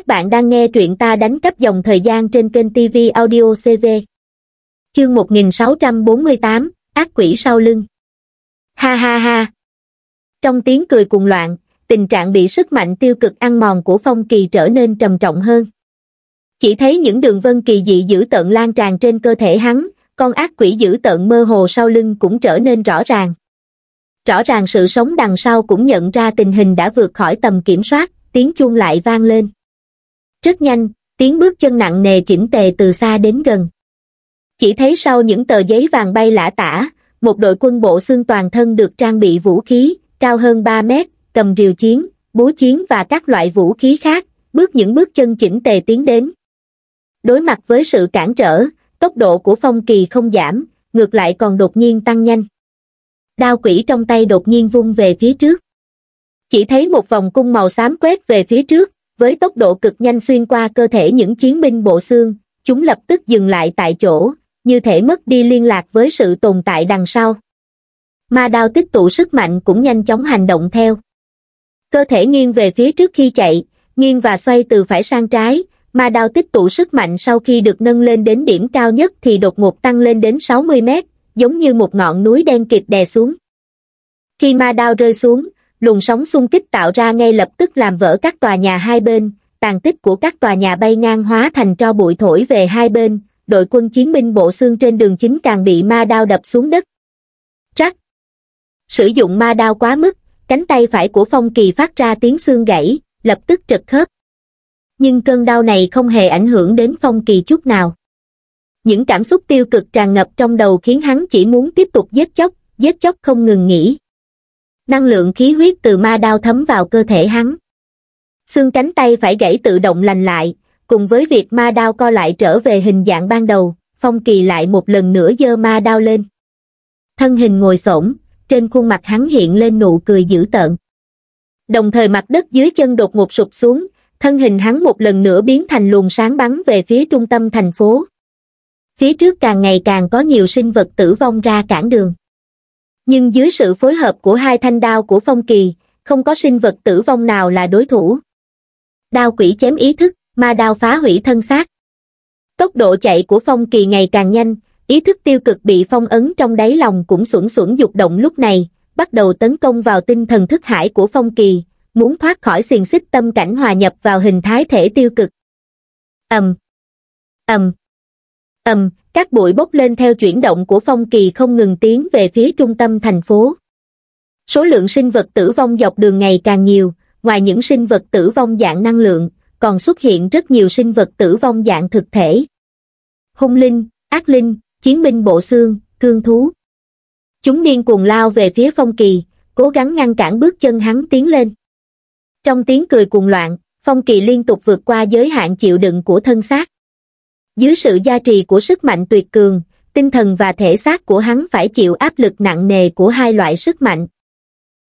Các bạn đang nghe truyện ta đánh cấp dòng thời gian trên kênh TV Audio CV. Chương 1648, Ác quỷ sau lưng. Ha ha ha. Trong tiếng cười cùng loạn, tình trạng bị sức mạnh tiêu cực ăn mòn của Phong Kỳ trở nên trầm trọng hơn. Chỉ thấy những đường vân kỳ dị dữ tợn lan tràn trên cơ thể hắn, con ác quỷ dữ tợn mơ hồ sau lưng cũng trở nên rõ ràng. Rõ ràng sự sống đằng sau cũng nhận ra tình hình đã vượt khỏi tầm kiểm soát, tiếng chuông lại vang lên rất nhanh tiếng bước chân nặng nề chỉnh tề từ xa đến gần chỉ thấy sau những tờ giấy vàng bay lả tả một đội quân bộ xương toàn thân được trang bị vũ khí cao hơn ba mét cầm rìu chiến búa chiến và các loại vũ khí khác bước những bước chân chỉnh tề tiến đến đối mặt với sự cản trở tốc độ của phong kỳ không giảm ngược lại còn đột nhiên tăng nhanh đao quỷ trong tay đột nhiên vung về phía trước chỉ thấy một vòng cung màu xám quét về phía trước với tốc độ cực nhanh xuyên qua cơ thể những chiến binh bộ xương, chúng lập tức dừng lại tại chỗ, như thể mất đi liên lạc với sự tồn tại đằng sau. Ma đao tích tụ sức mạnh cũng nhanh chóng hành động theo. Cơ thể nghiêng về phía trước khi chạy, nghiêng và xoay từ phải sang trái, ma đao tích tụ sức mạnh sau khi được nâng lên đến điểm cao nhất thì đột ngột tăng lên đến 60 mét, giống như một ngọn núi đen kịp đè xuống. Khi ma đao rơi xuống, luồng sóng xung kích tạo ra ngay lập tức làm vỡ các tòa nhà hai bên, tàn tích của các tòa nhà bay ngang hóa thành tro bụi thổi về hai bên, đội quân chiến binh bộ xương trên đường chính càng bị ma đao đập xuống đất. Rắc! Sử dụng ma đao quá mức, cánh tay phải của Phong Kỳ phát ra tiếng xương gãy, lập tức trật khớp. Nhưng cơn đau này không hề ảnh hưởng đến Phong Kỳ chút nào. Những cảm xúc tiêu cực tràn ngập trong đầu khiến hắn chỉ muốn tiếp tục giết chóc, giết chóc không ngừng nghỉ năng lượng khí huyết từ ma đao thấm vào cơ thể hắn xương cánh tay phải gãy tự động lành lại cùng với việc ma đao co lại trở về hình dạng ban đầu phong kỳ lại một lần nữa dơ ma đao lên thân hình ngồi xổm trên khuôn mặt hắn hiện lên nụ cười dữ tợn đồng thời mặt đất dưới chân đột ngột sụp xuống thân hình hắn một lần nữa biến thành luồng sáng bắn về phía trung tâm thành phố phía trước càng ngày càng có nhiều sinh vật tử vong ra cản đường nhưng dưới sự phối hợp của hai thanh đao của phong kỳ không có sinh vật tử vong nào là đối thủ đao quỷ chém ý thức ma đao phá hủy thân xác tốc độ chạy của phong kỳ ngày càng nhanh ý thức tiêu cực bị phong ấn trong đáy lòng cũng xuẩn xuẩn dục động lúc này bắt đầu tấn công vào tinh thần thức hải của phong kỳ muốn thoát khỏi xiềng xích tâm cảnh hòa nhập vào hình thái thể tiêu cực ầm ầm ầm các bụi bốc lên theo chuyển động của phong kỳ không ngừng tiến về phía trung tâm thành phố. Số lượng sinh vật tử vong dọc đường ngày càng nhiều, ngoài những sinh vật tử vong dạng năng lượng, còn xuất hiện rất nhiều sinh vật tử vong dạng thực thể. Hung linh, ác linh, chiến binh bộ xương, cương thú. Chúng điên cuồng lao về phía phong kỳ, cố gắng ngăn cản bước chân hắn tiến lên. Trong tiếng cười cuồng loạn, phong kỳ liên tục vượt qua giới hạn chịu đựng của thân xác. Dưới sự gia trì của sức mạnh tuyệt cường, tinh thần và thể xác của hắn phải chịu áp lực nặng nề của hai loại sức mạnh.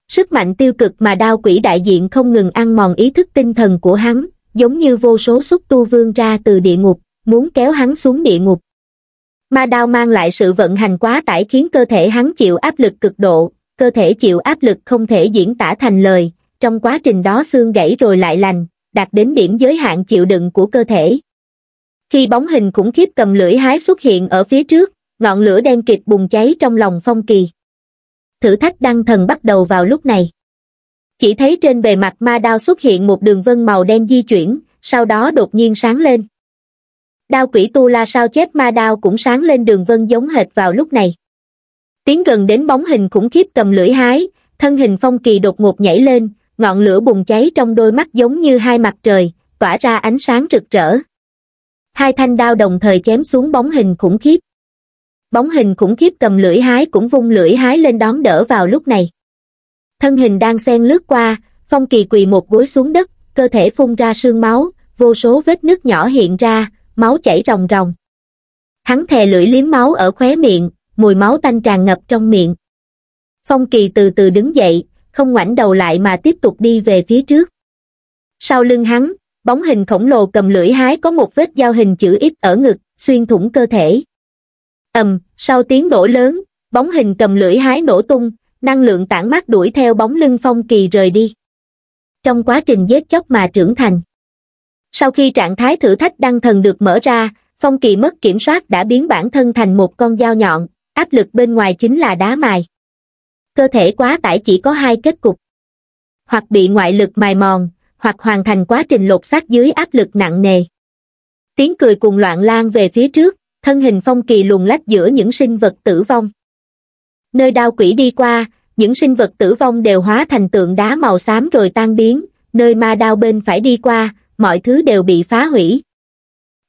Sức mạnh tiêu cực mà đao quỷ đại diện không ngừng ăn mòn ý thức tinh thần của hắn, giống như vô số xúc tu vương ra từ địa ngục, muốn kéo hắn xuống địa ngục. Ma đao mang lại sự vận hành quá tải khiến cơ thể hắn chịu áp lực cực độ, cơ thể chịu áp lực không thể diễn tả thành lời, trong quá trình đó xương gãy rồi lại lành, đạt đến điểm giới hạn chịu đựng của cơ thể khi bóng hình khủng khiếp cầm lưỡi hái xuất hiện ở phía trước ngọn lửa đen kịt bùng cháy trong lòng phong kỳ thử thách đăng thần bắt đầu vào lúc này chỉ thấy trên bề mặt ma đao xuất hiện một đường vân màu đen di chuyển sau đó đột nhiên sáng lên đao quỷ tu la sao chép ma đao cũng sáng lên đường vân giống hệt vào lúc này tiến gần đến bóng hình khủng khiếp cầm lưỡi hái thân hình phong kỳ đột ngột nhảy lên ngọn lửa bùng cháy trong đôi mắt giống như hai mặt trời tỏa ra ánh sáng rực rỡ hai thanh đao đồng thời chém xuống bóng hình khủng khiếp. Bóng hình khủng khiếp cầm lưỡi hái cũng vung lưỡi hái lên đón đỡ vào lúc này. Thân hình đang xen lướt qua, Phong Kỳ quỳ một gối xuống đất, cơ thể phun ra sương máu, vô số vết nước nhỏ hiện ra, máu chảy ròng ròng. Hắn thè lưỡi liếm máu ở khóe miệng, mùi máu tanh tràn ngập trong miệng. Phong Kỳ từ từ đứng dậy, không ngoảnh đầu lại mà tiếp tục đi về phía trước. Sau lưng hắn, bóng hình khổng lồ cầm lưỡi hái có một vết dao hình chữ ít ở ngực, xuyên thủng cơ thể. ầm, sau tiếng nổ lớn, bóng hình cầm lưỡi hái nổ tung, năng lượng tản mát đuổi theo bóng lưng Phong Kỳ rời đi. Trong quá trình giết chóc mà trưởng thành. Sau khi trạng thái thử thách đăng thần được mở ra, Phong Kỳ mất kiểm soát đã biến bản thân thành một con dao nhọn, áp lực bên ngoài chính là đá mài. Cơ thể quá tải chỉ có hai kết cục. Hoặc bị ngoại lực mài mòn, hoặc hoàn thành quá trình lột xác dưới áp lực nặng nề tiếng cười cuồng loạn lan về phía trước thân hình phong kỳ luồn lách giữa những sinh vật tử vong nơi đao quỷ đi qua những sinh vật tử vong đều hóa thành tượng đá màu xám rồi tan biến nơi ma đao bên phải đi qua mọi thứ đều bị phá hủy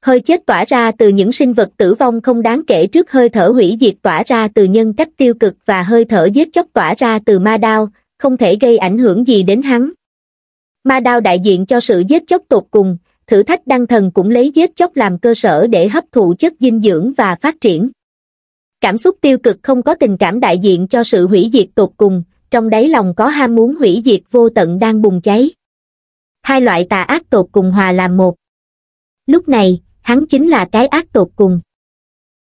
hơi chết tỏa ra từ những sinh vật tử vong không đáng kể trước hơi thở hủy diệt tỏa ra từ nhân cách tiêu cực và hơi thở giết chóc tỏa ra từ ma đao không thể gây ảnh hưởng gì đến hắn Ma đao đại diện cho sự giết chóc tột cùng, thử thách đăng thần cũng lấy giết chóc làm cơ sở để hấp thụ chất dinh dưỡng và phát triển. Cảm xúc tiêu cực không có tình cảm đại diện cho sự hủy diệt tột cùng, trong đáy lòng có ham muốn hủy diệt vô tận đang bùng cháy. Hai loại tà ác tột cùng hòa làm một. Lúc này, hắn chính là cái ác tột cùng.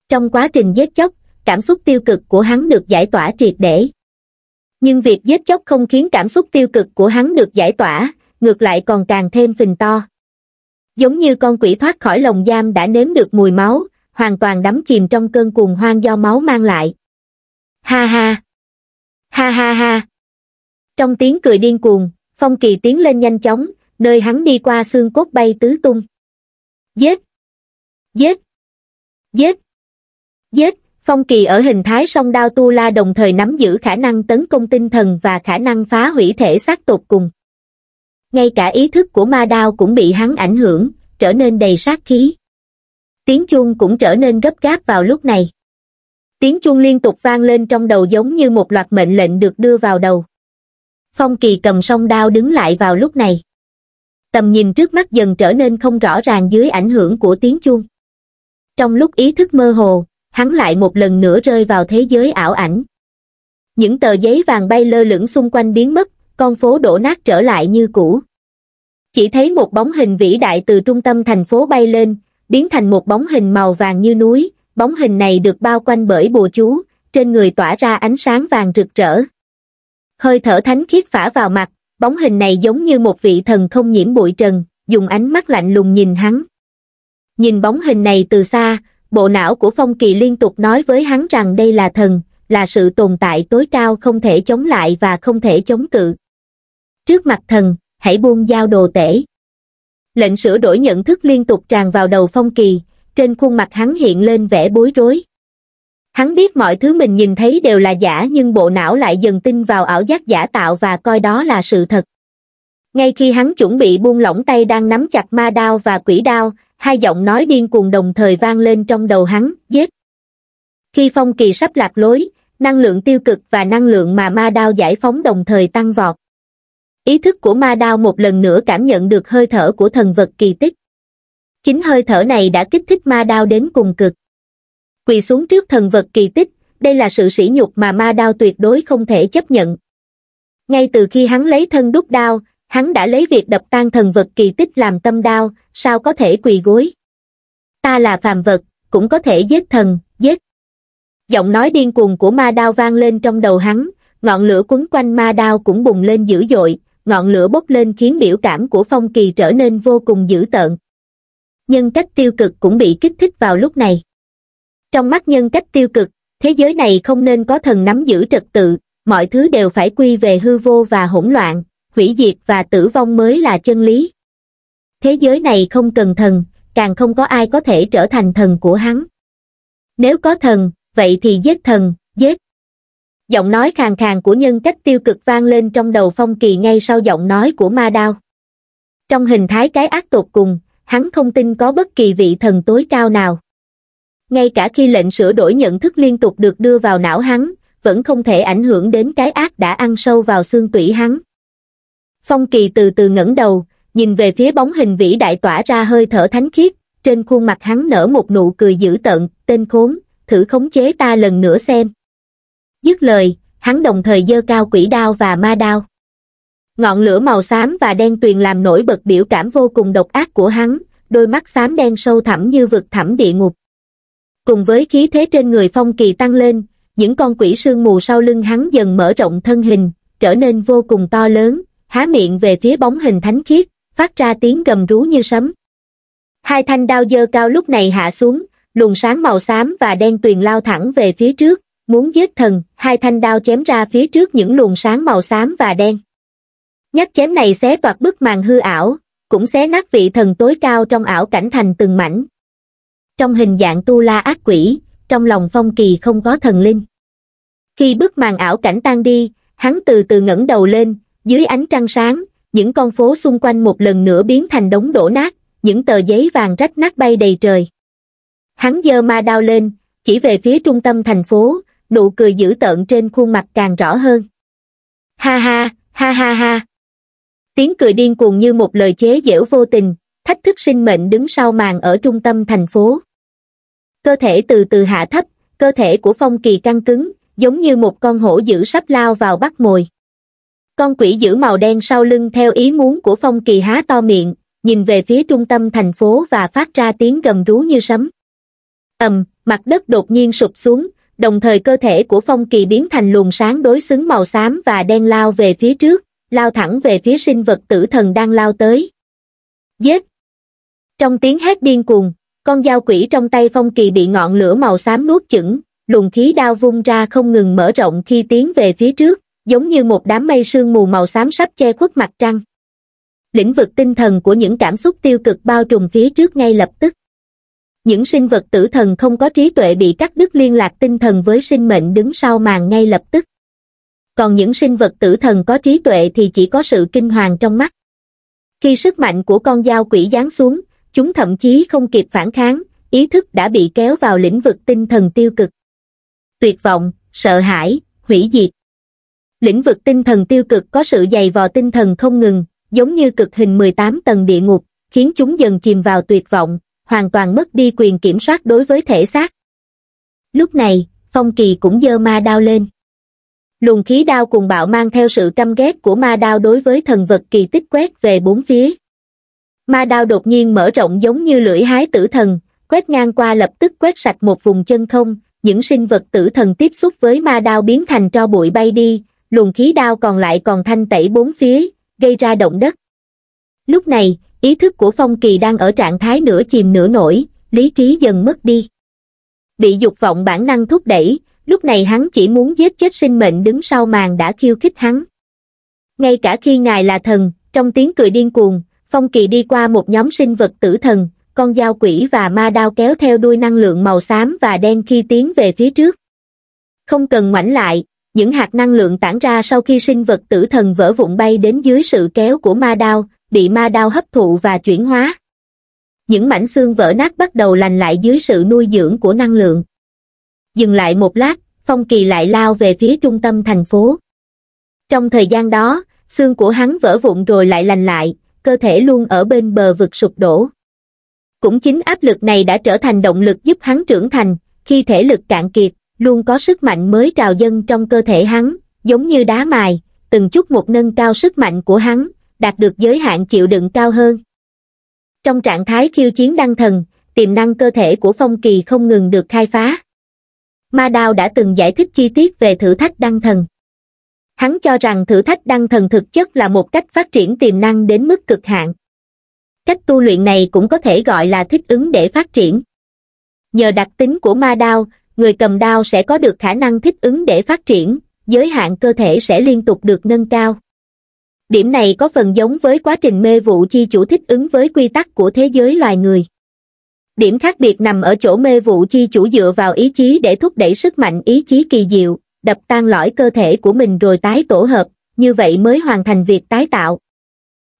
Trong quá trình giết chóc, cảm xúc tiêu cực của hắn được giải tỏa triệt để. Nhưng việc giết chóc không khiến cảm xúc tiêu cực của hắn được giải tỏa, ngược lại còn càng thêm phình to. Giống như con quỷ thoát khỏi lồng giam đã nếm được mùi máu, hoàn toàn đắm chìm trong cơn cuồng hoang do máu mang lại. Ha ha! Ha ha ha! Trong tiếng cười điên cuồng, Phong Kỳ tiến lên nhanh chóng, nơi hắn đi qua xương cốt bay tứ tung. Giết! Giết! Giết! Giết! Phong Kỳ ở hình thái song đao tu la đồng thời nắm giữ khả năng tấn công tinh thần và khả năng phá hủy thể xác tột cùng ngay cả ý thức của ma đao cũng bị hắn ảnh hưởng, trở nên đầy sát khí. Tiếng chuông cũng trở nên gấp gáp vào lúc này. Tiếng chuông liên tục vang lên trong đầu giống như một loạt mệnh lệnh được đưa vào đầu. Phong Kỳ cầm song đao đứng lại vào lúc này. Tầm nhìn trước mắt dần trở nên không rõ ràng dưới ảnh hưởng của tiếng chuông. Trong lúc ý thức mơ hồ, hắn lại một lần nữa rơi vào thế giới ảo ảnh. Những tờ giấy vàng bay lơ lửng xung quanh biến mất, con phố đổ nát trở lại như cũ. Chỉ thấy một bóng hình vĩ đại từ trung tâm thành phố bay lên, biến thành một bóng hình màu vàng như núi, bóng hình này được bao quanh bởi bùa chú, trên người tỏa ra ánh sáng vàng rực rỡ. Hơi thở thánh khiết phả vào mặt, bóng hình này giống như một vị thần không nhiễm bụi trần, dùng ánh mắt lạnh lùng nhìn hắn. Nhìn bóng hình này từ xa, bộ não của Phong Kỳ liên tục nói với hắn rằng đây là thần, là sự tồn tại tối cao không thể chống lại và không thể chống cự trước mặt thần, hãy buông dao đồ tể. Lệnh sửa đổi nhận thức liên tục tràn vào đầu Phong Kỳ, trên khuôn mặt hắn hiện lên vẻ bối rối. Hắn biết mọi thứ mình nhìn thấy đều là giả nhưng bộ não lại dần tin vào ảo giác giả tạo và coi đó là sự thật. Ngay khi hắn chuẩn bị buông lỏng tay đang nắm chặt ma đao và quỷ đao, hai giọng nói điên cuồng đồng thời vang lên trong đầu hắn, giết. Khi Phong Kỳ sắp lạc lối, năng lượng tiêu cực và năng lượng mà ma đao giải phóng đồng thời tăng vọt ý thức của ma đao một lần nữa cảm nhận được hơi thở của thần vật kỳ tích chính hơi thở này đã kích thích ma đao đến cùng cực quỳ xuống trước thần vật kỳ tích đây là sự sỉ nhục mà ma đao tuyệt đối không thể chấp nhận ngay từ khi hắn lấy thân đúc đao hắn đã lấy việc đập tan thần vật kỳ tích làm tâm đao sao có thể quỳ gối ta là phàm vật cũng có thể giết thần giết giọng nói điên cuồng của ma đao vang lên trong đầu hắn ngọn lửa quấn quanh ma đao cũng bùng lên dữ dội ngọn lửa bốc lên khiến biểu cảm của Phong Kỳ trở nên vô cùng dữ tợn. Nhân cách tiêu cực cũng bị kích thích vào lúc này. Trong mắt nhân cách tiêu cực, thế giới này không nên có thần nắm giữ trật tự, mọi thứ đều phải quy về hư vô và hỗn loạn, hủy diệt và tử vong mới là chân lý. Thế giới này không cần thần, càng không có ai có thể trở thành thần của hắn. Nếu có thần, vậy thì giết thần, giết giọng nói khàn khàn của nhân cách tiêu cực vang lên trong đầu phong kỳ ngay sau giọng nói của ma đao trong hình thái cái ác tột cùng hắn không tin có bất kỳ vị thần tối cao nào ngay cả khi lệnh sửa đổi nhận thức liên tục được đưa vào não hắn vẫn không thể ảnh hưởng đến cái ác đã ăn sâu vào xương tủy hắn phong kỳ từ từ ngẩng đầu nhìn về phía bóng hình vĩ đại tỏa ra hơi thở thánh khiết trên khuôn mặt hắn nở một nụ cười dữ tợn tên khốn thử khống chế ta lần nữa xem dứt lời hắn đồng thời giơ cao quỷ đao và ma đao ngọn lửa màu xám và đen tuyền làm nổi bật biểu cảm vô cùng độc ác của hắn đôi mắt xám đen sâu thẳm như vực thẳm địa ngục cùng với khí thế trên người phong kỳ tăng lên những con quỷ sương mù sau lưng hắn dần mở rộng thân hình trở nên vô cùng to lớn há miệng về phía bóng hình thánh khiết phát ra tiếng gầm rú như sấm hai thanh đao dơ cao lúc này hạ xuống luồng sáng màu xám và đen tuyền lao thẳng về phía trước muốn giết thần hai thanh đao chém ra phía trước những luồng sáng màu xám và đen nhát chém này xé toạc bức màn hư ảo cũng xé nát vị thần tối cao trong ảo cảnh thành từng mảnh trong hình dạng tu la ác quỷ trong lòng phong kỳ không có thần linh khi bức màn ảo cảnh tan đi hắn từ từ ngẩng đầu lên dưới ánh trăng sáng những con phố xung quanh một lần nữa biến thành đống đổ nát những tờ giấy vàng rách nát bay đầy trời hắn giơ ma đao lên chỉ về phía trung tâm thành phố nụ cười dữ tợn trên khuôn mặt càng rõ hơn. Ha ha, ha ha ha. Tiếng cười điên cuồng như một lời chế giễu vô tình, thách thức sinh mệnh đứng sau màn ở trung tâm thành phố. Cơ thể từ từ hạ thấp, cơ thể của Phong Kỳ căng cứng, giống như một con hổ dữ sắp lao vào bắt mồi. Con quỷ dữ màu đen sau lưng theo ý muốn của Phong Kỳ há to miệng, nhìn về phía trung tâm thành phố và phát ra tiếng gầm rú như sấm. ầm, mặt đất đột nhiên sụp xuống, đồng thời cơ thể của phong kỳ biến thành luồng sáng đối xứng màu xám và đen lao về phía trước, lao thẳng về phía sinh vật tử thần đang lao tới. Giết! Trong tiếng hét điên cuồng, con dao quỷ trong tay phong kỳ bị ngọn lửa màu xám nuốt chửng, luồng khí đao vung ra không ngừng mở rộng khi tiến về phía trước, giống như một đám mây sương mù màu xám sắp che khuất mặt trăng. Lĩnh vực tinh thần của những cảm xúc tiêu cực bao trùm phía trước ngay lập tức những sinh vật tử thần không có trí tuệ bị cắt đứt liên lạc tinh thần với sinh mệnh đứng sau màn ngay lập tức. Còn những sinh vật tử thần có trí tuệ thì chỉ có sự kinh hoàng trong mắt. Khi sức mạnh của con dao quỷ giáng xuống, chúng thậm chí không kịp phản kháng, ý thức đã bị kéo vào lĩnh vực tinh thần tiêu cực. Tuyệt vọng, sợ hãi, hủy diệt. Lĩnh vực tinh thần tiêu cực có sự dày vò tinh thần không ngừng, giống như cực hình 18 tầng địa ngục, khiến chúng dần chìm vào tuyệt vọng, hoàn toàn mất đi quyền kiểm soát đối với thể xác. Lúc này, Phong Kỳ cũng dơ ma đao lên. Luồng khí đao cùng bạo mang theo sự căm ghét của ma đao đối với thần vật kỳ tích quét về bốn phía. Ma đao đột nhiên mở rộng giống như lưỡi hái tử thần, quét ngang qua lập tức quét sạch một vùng chân không, những sinh vật tử thần tiếp xúc với ma đao biến thành tro bụi bay đi, luồng khí đao còn lại còn thanh tẩy bốn phía, gây ra động đất. Lúc này, ý thức của Phong Kỳ đang ở trạng thái nửa chìm nửa nổi, lý trí dần mất đi. Bị dục vọng bản năng thúc đẩy, lúc này hắn chỉ muốn giết chết sinh mệnh đứng sau màn đã khiêu khích hắn. Ngay cả khi ngài là thần, trong tiếng cười điên cuồng, Phong Kỳ đi qua một nhóm sinh vật tử thần, con dao quỷ và ma đao kéo theo đuôi năng lượng màu xám và đen khi tiến về phía trước. Không cần ngoảnh lại, những hạt năng lượng tản ra sau khi sinh vật tử thần vỡ vụn bay đến dưới sự kéo của ma đao, bị ma đao hấp thụ và chuyển hóa. Những mảnh xương vỡ nát bắt đầu lành lại dưới sự nuôi dưỡng của năng lượng. Dừng lại một lát, Phong Kỳ lại lao về phía trung tâm thành phố. Trong thời gian đó, xương của hắn vỡ vụn rồi lại lành lại, cơ thể luôn ở bên bờ vực sụp đổ. Cũng chính áp lực này đã trở thành động lực giúp hắn trưởng thành, khi thể lực cạn kiệt, luôn có sức mạnh mới trào dâng trong cơ thể hắn, giống như đá mài, từng chút một nâng cao sức mạnh của hắn, đạt được giới hạn chịu đựng cao hơn trong trạng thái khiêu chiến đăng thần tiềm năng cơ thể của phong kỳ không ngừng được khai phá ma đao đã từng giải thích chi tiết về thử thách đăng thần hắn cho rằng thử thách đăng thần thực chất là một cách phát triển tiềm năng đến mức cực hạn cách tu luyện này cũng có thể gọi là thích ứng để phát triển nhờ đặc tính của ma đao người cầm đao sẽ có được khả năng thích ứng để phát triển giới hạn cơ thể sẽ liên tục được nâng cao điểm này có phần giống với quá trình mê vụ chi chủ thích ứng với quy tắc của thế giới loài người điểm khác biệt nằm ở chỗ mê vụ chi chủ dựa vào ý chí để thúc đẩy sức mạnh ý chí kỳ diệu đập tan lõi cơ thể của mình rồi tái tổ hợp như vậy mới hoàn thành việc tái tạo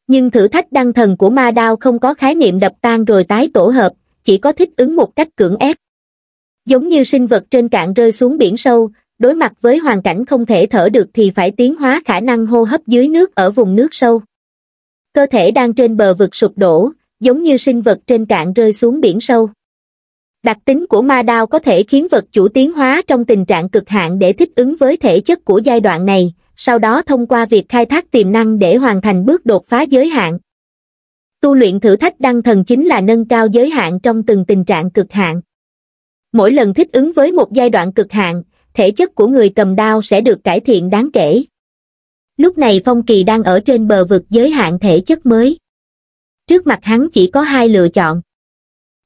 nhưng thử thách đăng thần của ma đao không có khái niệm đập tan rồi tái tổ hợp chỉ có thích ứng một cách cưỡng ép giống như sinh vật trên cạn rơi xuống biển sâu đối mặt với hoàn cảnh không thể thở được thì phải tiến hóa khả năng hô hấp dưới nước ở vùng nước sâu cơ thể đang trên bờ vực sụp đổ giống như sinh vật trên cạn rơi xuống biển sâu đặc tính của ma đao có thể khiến vật chủ tiến hóa trong tình trạng cực hạn để thích ứng với thể chất của giai đoạn này sau đó thông qua việc khai thác tiềm năng để hoàn thành bước đột phá giới hạn tu luyện thử thách đăng thần chính là nâng cao giới hạn trong từng tình trạng cực hạn mỗi lần thích ứng với một giai đoạn cực hạn thể chất của người cầm đao sẽ được cải thiện đáng kể. Lúc này Phong Kỳ đang ở trên bờ vực giới hạn thể chất mới. Trước mặt hắn chỉ có hai lựa chọn.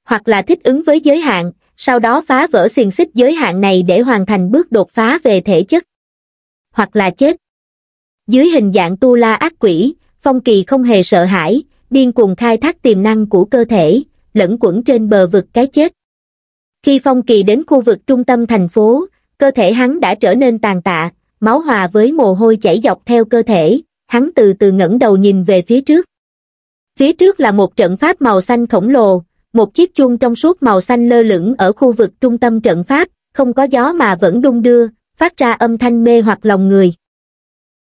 Hoặc là thích ứng với giới hạn, sau đó phá vỡ xiềng xích giới hạn này để hoàn thành bước đột phá về thể chất. Hoặc là chết. Dưới hình dạng tu la ác quỷ, Phong Kỳ không hề sợ hãi, điên cuồng khai thác tiềm năng của cơ thể, lẫn quẩn trên bờ vực cái chết. Khi Phong Kỳ đến khu vực trung tâm thành phố, cơ thể hắn đã trở nên tàn tạ, máu hòa với mồ hôi chảy dọc theo cơ thể, hắn từ từ ngẩng đầu nhìn về phía trước. Phía trước là một trận pháp màu xanh khổng lồ, một chiếc chuông trong suốt màu xanh lơ lửng ở khu vực trung tâm trận pháp, không có gió mà vẫn đung đưa, phát ra âm thanh mê hoặc lòng người.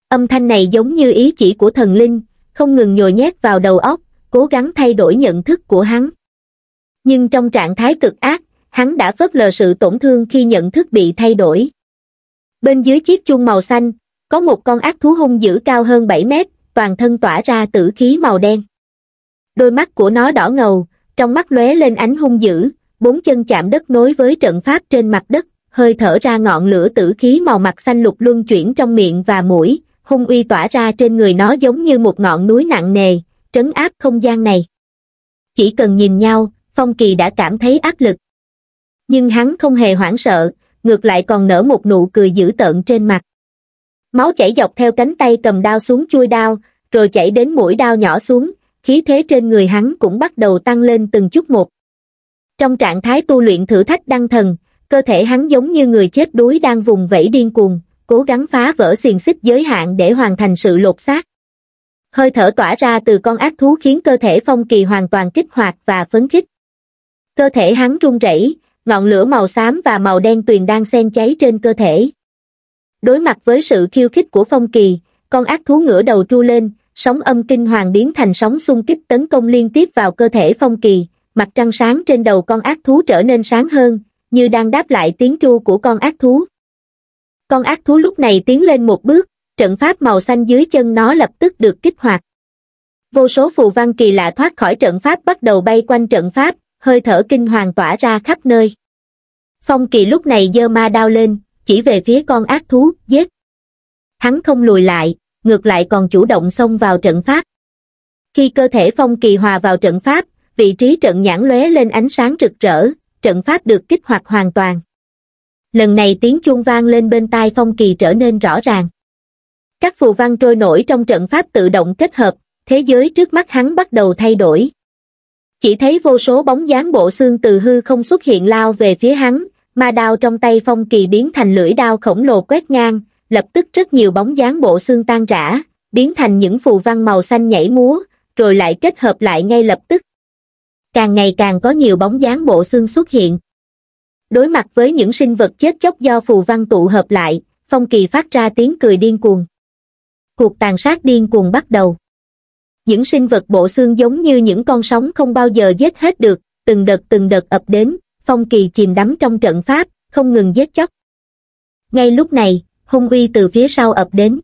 Âm thanh này giống như ý chỉ của thần linh, không ngừng nhồi nhét vào đầu óc, cố gắng thay đổi nhận thức của hắn. Nhưng trong trạng thái cực ác, hắn đã phớt lờ sự tổn thương khi nhận thức bị thay đổi. Bên dưới chiếc chuông màu xanh, có một con ác thú hung dữ cao hơn 7 mét, toàn thân tỏa ra tử khí màu đen. Đôi mắt của nó đỏ ngầu, trong mắt lóe lên ánh hung dữ, bốn chân chạm đất nối với trận pháp trên mặt đất, hơi thở ra ngọn lửa tử khí màu mặt xanh lục luân chuyển trong miệng và mũi, hung uy tỏa ra trên người nó giống như một ngọn núi nặng nề, trấn áp không gian này. Chỉ cần nhìn nhau, Phong Kỳ đã cảm thấy áp lực nhưng hắn không hề hoảng sợ ngược lại còn nở một nụ cười dữ tợn trên mặt máu chảy dọc theo cánh tay cầm đao xuống chui đao rồi chảy đến mũi đao nhỏ xuống khí thế trên người hắn cũng bắt đầu tăng lên từng chút một trong trạng thái tu luyện thử thách đăng thần cơ thể hắn giống như người chết đuối đang vùng vẫy điên cuồng cố gắng phá vỡ xiềng xích giới hạn để hoàn thành sự lột xác hơi thở tỏa ra từ con ác thú khiến cơ thể phong kỳ hoàn toàn kích hoạt và phấn khích cơ thể hắn run rẩy ngọn lửa màu xám và màu đen tuyền đang xen cháy trên cơ thể. Đối mặt với sự khiêu khích của Phong Kỳ, con ác thú ngửa đầu tru lên, sóng âm kinh hoàng biến thành sóng xung kích tấn công liên tiếp vào cơ thể Phong Kỳ, mặt trăng sáng trên đầu con ác thú trở nên sáng hơn, như đang đáp lại tiếng tru của con ác thú. Con ác thú lúc này tiến lên một bước, trận pháp màu xanh dưới chân nó lập tức được kích hoạt. Vô số phù văn kỳ lạ thoát khỏi trận pháp bắt đầu bay quanh trận pháp, hơi thở kinh hoàng tỏa ra khắp nơi. Phong kỳ lúc này dơ ma đao lên, chỉ về phía con ác thú, giết. Hắn không lùi lại, ngược lại còn chủ động xông vào trận pháp. Khi cơ thể phong kỳ hòa vào trận pháp, vị trí trận nhãn lóe lên ánh sáng rực rỡ, trận pháp được kích hoạt hoàn toàn. Lần này tiếng chuông vang lên bên tai phong kỳ trở nên rõ ràng. Các phù văn trôi nổi trong trận pháp tự động kết hợp, thế giới trước mắt hắn bắt đầu thay đổi chỉ thấy vô số bóng dáng bộ xương từ hư không xuất hiện lao về phía hắn, mà đao trong tay phong kỳ biến thành lưỡi đao khổng lồ quét ngang, lập tức rất nhiều bóng dáng bộ xương tan rã, biến thành những phù văn màu xanh nhảy múa, rồi lại kết hợp lại ngay lập tức. Càng ngày càng có nhiều bóng dáng bộ xương xuất hiện. Đối mặt với những sinh vật chết chóc do phù văn tụ hợp lại, Phong Kỳ phát ra tiếng cười điên cuồng. Cuộc tàn sát điên cuồng bắt đầu những sinh vật bộ xương giống như những con sóng không bao giờ giết hết được, từng đợt từng đợt ập đến, Phong Kỳ chìm đắm trong trận pháp, không ngừng giết chóc. Ngay lúc này, hung uy từ phía sau ập đến.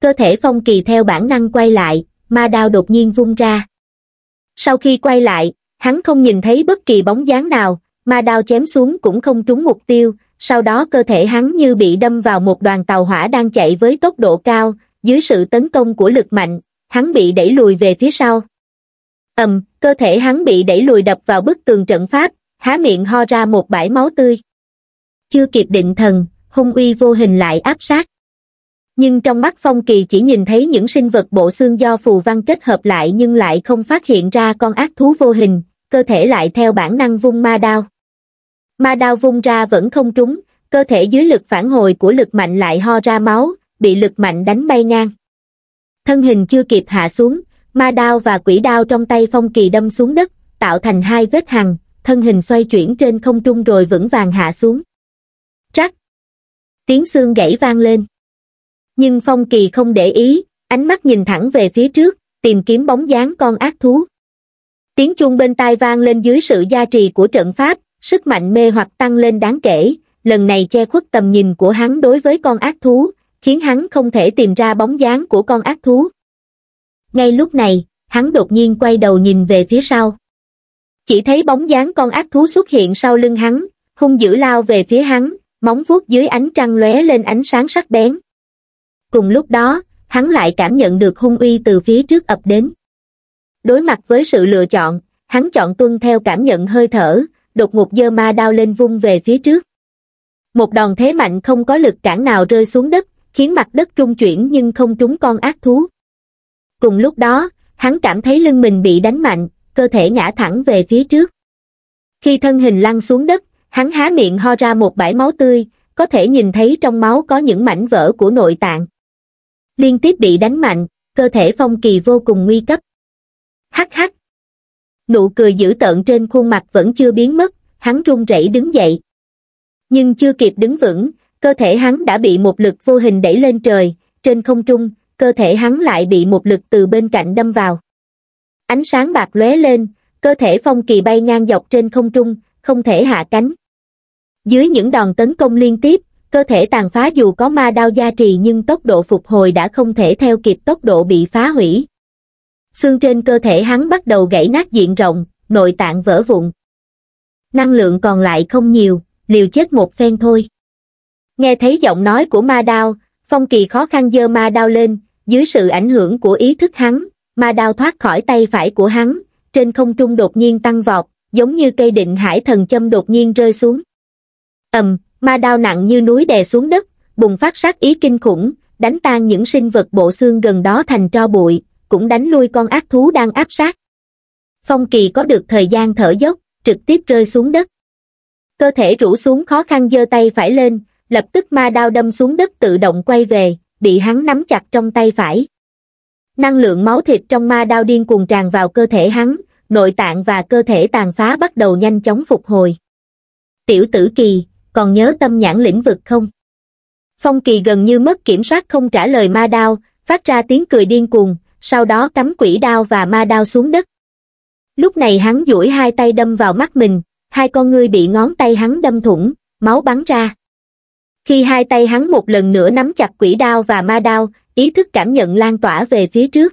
Cơ thể Phong Kỳ theo bản năng quay lại, ma đao đột nhiên vung ra. Sau khi quay lại, hắn không nhìn thấy bất kỳ bóng dáng nào, ma đao chém xuống cũng không trúng mục tiêu, sau đó cơ thể hắn như bị đâm vào một đoàn tàu hỏa đang chạy với tốc độ cao, dưới sự tấn công của lực mạnh, hắn bị đẩy lùi về phía sau ầm cơ thể hắn bị đẩy lùi đập vào bức tường trận pháp há miệng ho ra một bãi máu tươi chưa kịp định thần hung uy vô hình lại áp sát nhưng trong mắt phong kỳ chỉ nhìn thấy những sinh vật bộ xương do phù văn kết hợp lại nhưng lại không phát hiện ra con ác thú vô hình cơ thể lại theo bản năng vung ma đao ma đao vung ra vẫn không trúng cơ thể dưới lực phản hồi của lực mạnh lại ho ra máu bị lực mạnh đánh bay ngang thân hình chưa kịp hạ xuống ma đao và quỷ đao trong tay phong kỳ đâm xuống đất tạo thành hai vết hằn thân hình xoay chuyển trên không trung rồi vững vàng hạ xuống Trắc tiếng xương gãy vang lên nhưng phong kỳ không để ý ánh mắt nhìn thẳng về phía trước tìm kiếm bóng dáng con ác thú tiếng chuông bên tai vang lên dưới sự gia trì của trận pháp sức mạnh mê hoặc tăng lên đáng kể lần này che khuất tầm nhìn của hắn đối với con ác thú khiến hắn không thể tìm ra bóng dáng của con ác thú. Ngay lúc này, hắn đột nhiên quay đầu nhìn về phía sau. Chỉ thấy bóng dáng con ác thú xuất hiện sau lưng hắn, hung dữ lao về phía hắn, móng vuốt dưới ánh trăng lóe lên ánh sáng sắc bén. Cùng lúc đó, hắn lại cảm nhận được hung uy từ phía trước ập đến. Đối mặt với sự lựa chọn, hắn chọn tuân theo cảm nhận hơi thở, đột ngột dơ ma đao lên vung về phía trước. Một đòn thế mạnh không có lực cản nào rơi xuống đất, khiến mặt đất trung chuyển nhưng không trúng con ác thú. Cùng lúc đó, hắn cảm thấy lưng mình bị đánh mạnh, cơ thể ngã thẳng về phía trước. Khi thân hình lăn xuống đất, hắn há miệng ho ra một bãi máu tươi, có thể nhìn thấy trong máu có những mảnh vỡ của nội tạng. Liên tiếp bị đánh mạnh, cơ thể phong kỳ vô cùng nguy cấp. Hắc hắc! Nụ cười dữ tợn trên khuôn mặt vẫn chưa biến mất, hắn run rẩy đứng dậy. Nhưng chưa kịp đứng vững, cơ thể hắn đã bị một lực vô hình đẩy lên trời trên không trung cơ thể hắn lại bị một lực từ bên cạnh đâm vào ánh sáng bạc lóe lên cơ thể phong kỳ bay ngang dọc trên không trung không thể hạ cánh dưới những đòn tấn công liên tiếp cơ thể tàn phá dù có ma đao gia trì nhưng tốc độ phục hồi đã không thể theo kịp tốc độ bị phá hủy xương trên cơ thể hắn bắt đầu gãy nát diện rộng nội tạng vỡ vụn năng lượng còn lại không nhiều liều chết một phen thôi Nghe thấy giọng nói của ma đao, Phong Kỳ khó khăn dơ ma đao lên, dưới sự ảnh hưởng của ý thức hắn, ma đao thoát khỏi tay phải của hắn, trên không trung đột nhiên tăng vọt, giống như cây định hải thần châm đột nhiên rơi xuống. ầm, ma đao nặng như núi đè xuống đất, bùng phát sát ý kinh khủng, đánh tan những sinh vật bộ xương gần đó thành tro bụi, cũng đánh lui con ác thú đang áp sát. Phong Kỳ có được thời gian thở dốc, trực tiếp rơi xuống đất. Cơ thể rũ xuống khó khăn giơ tay phải lên, lập tức ma đao đâm xuống đất tự động quay về, bị hắn nắm chặt trong tay phải. Năng lượng máu thịt trong ma đao điên cuồng tràn vào cơ thể hắn, nội tạng và cơ thể tàn phá bắt đầu nhanh chóng phục hồi. Tiểu tử kỳ, còn nhớ tâm nhãn lĩnh vực không? Phong kỳ gần như mất kiểm soát không trả lời ma đao, phát ra tiếng cười điên cuồng, sau đó cắm quỷ đao và ma đao xuống đất. Lúc này hắn duỗi hai tay đâm vào mắt mình, hai con ngươi bị ngón tay hắn đâm thủng, máu bắn ra khi hai tay hắn một lần nữa nắm chặt quỷ đao và ma đao ý thức cảm nhận lan tỏa về phía trước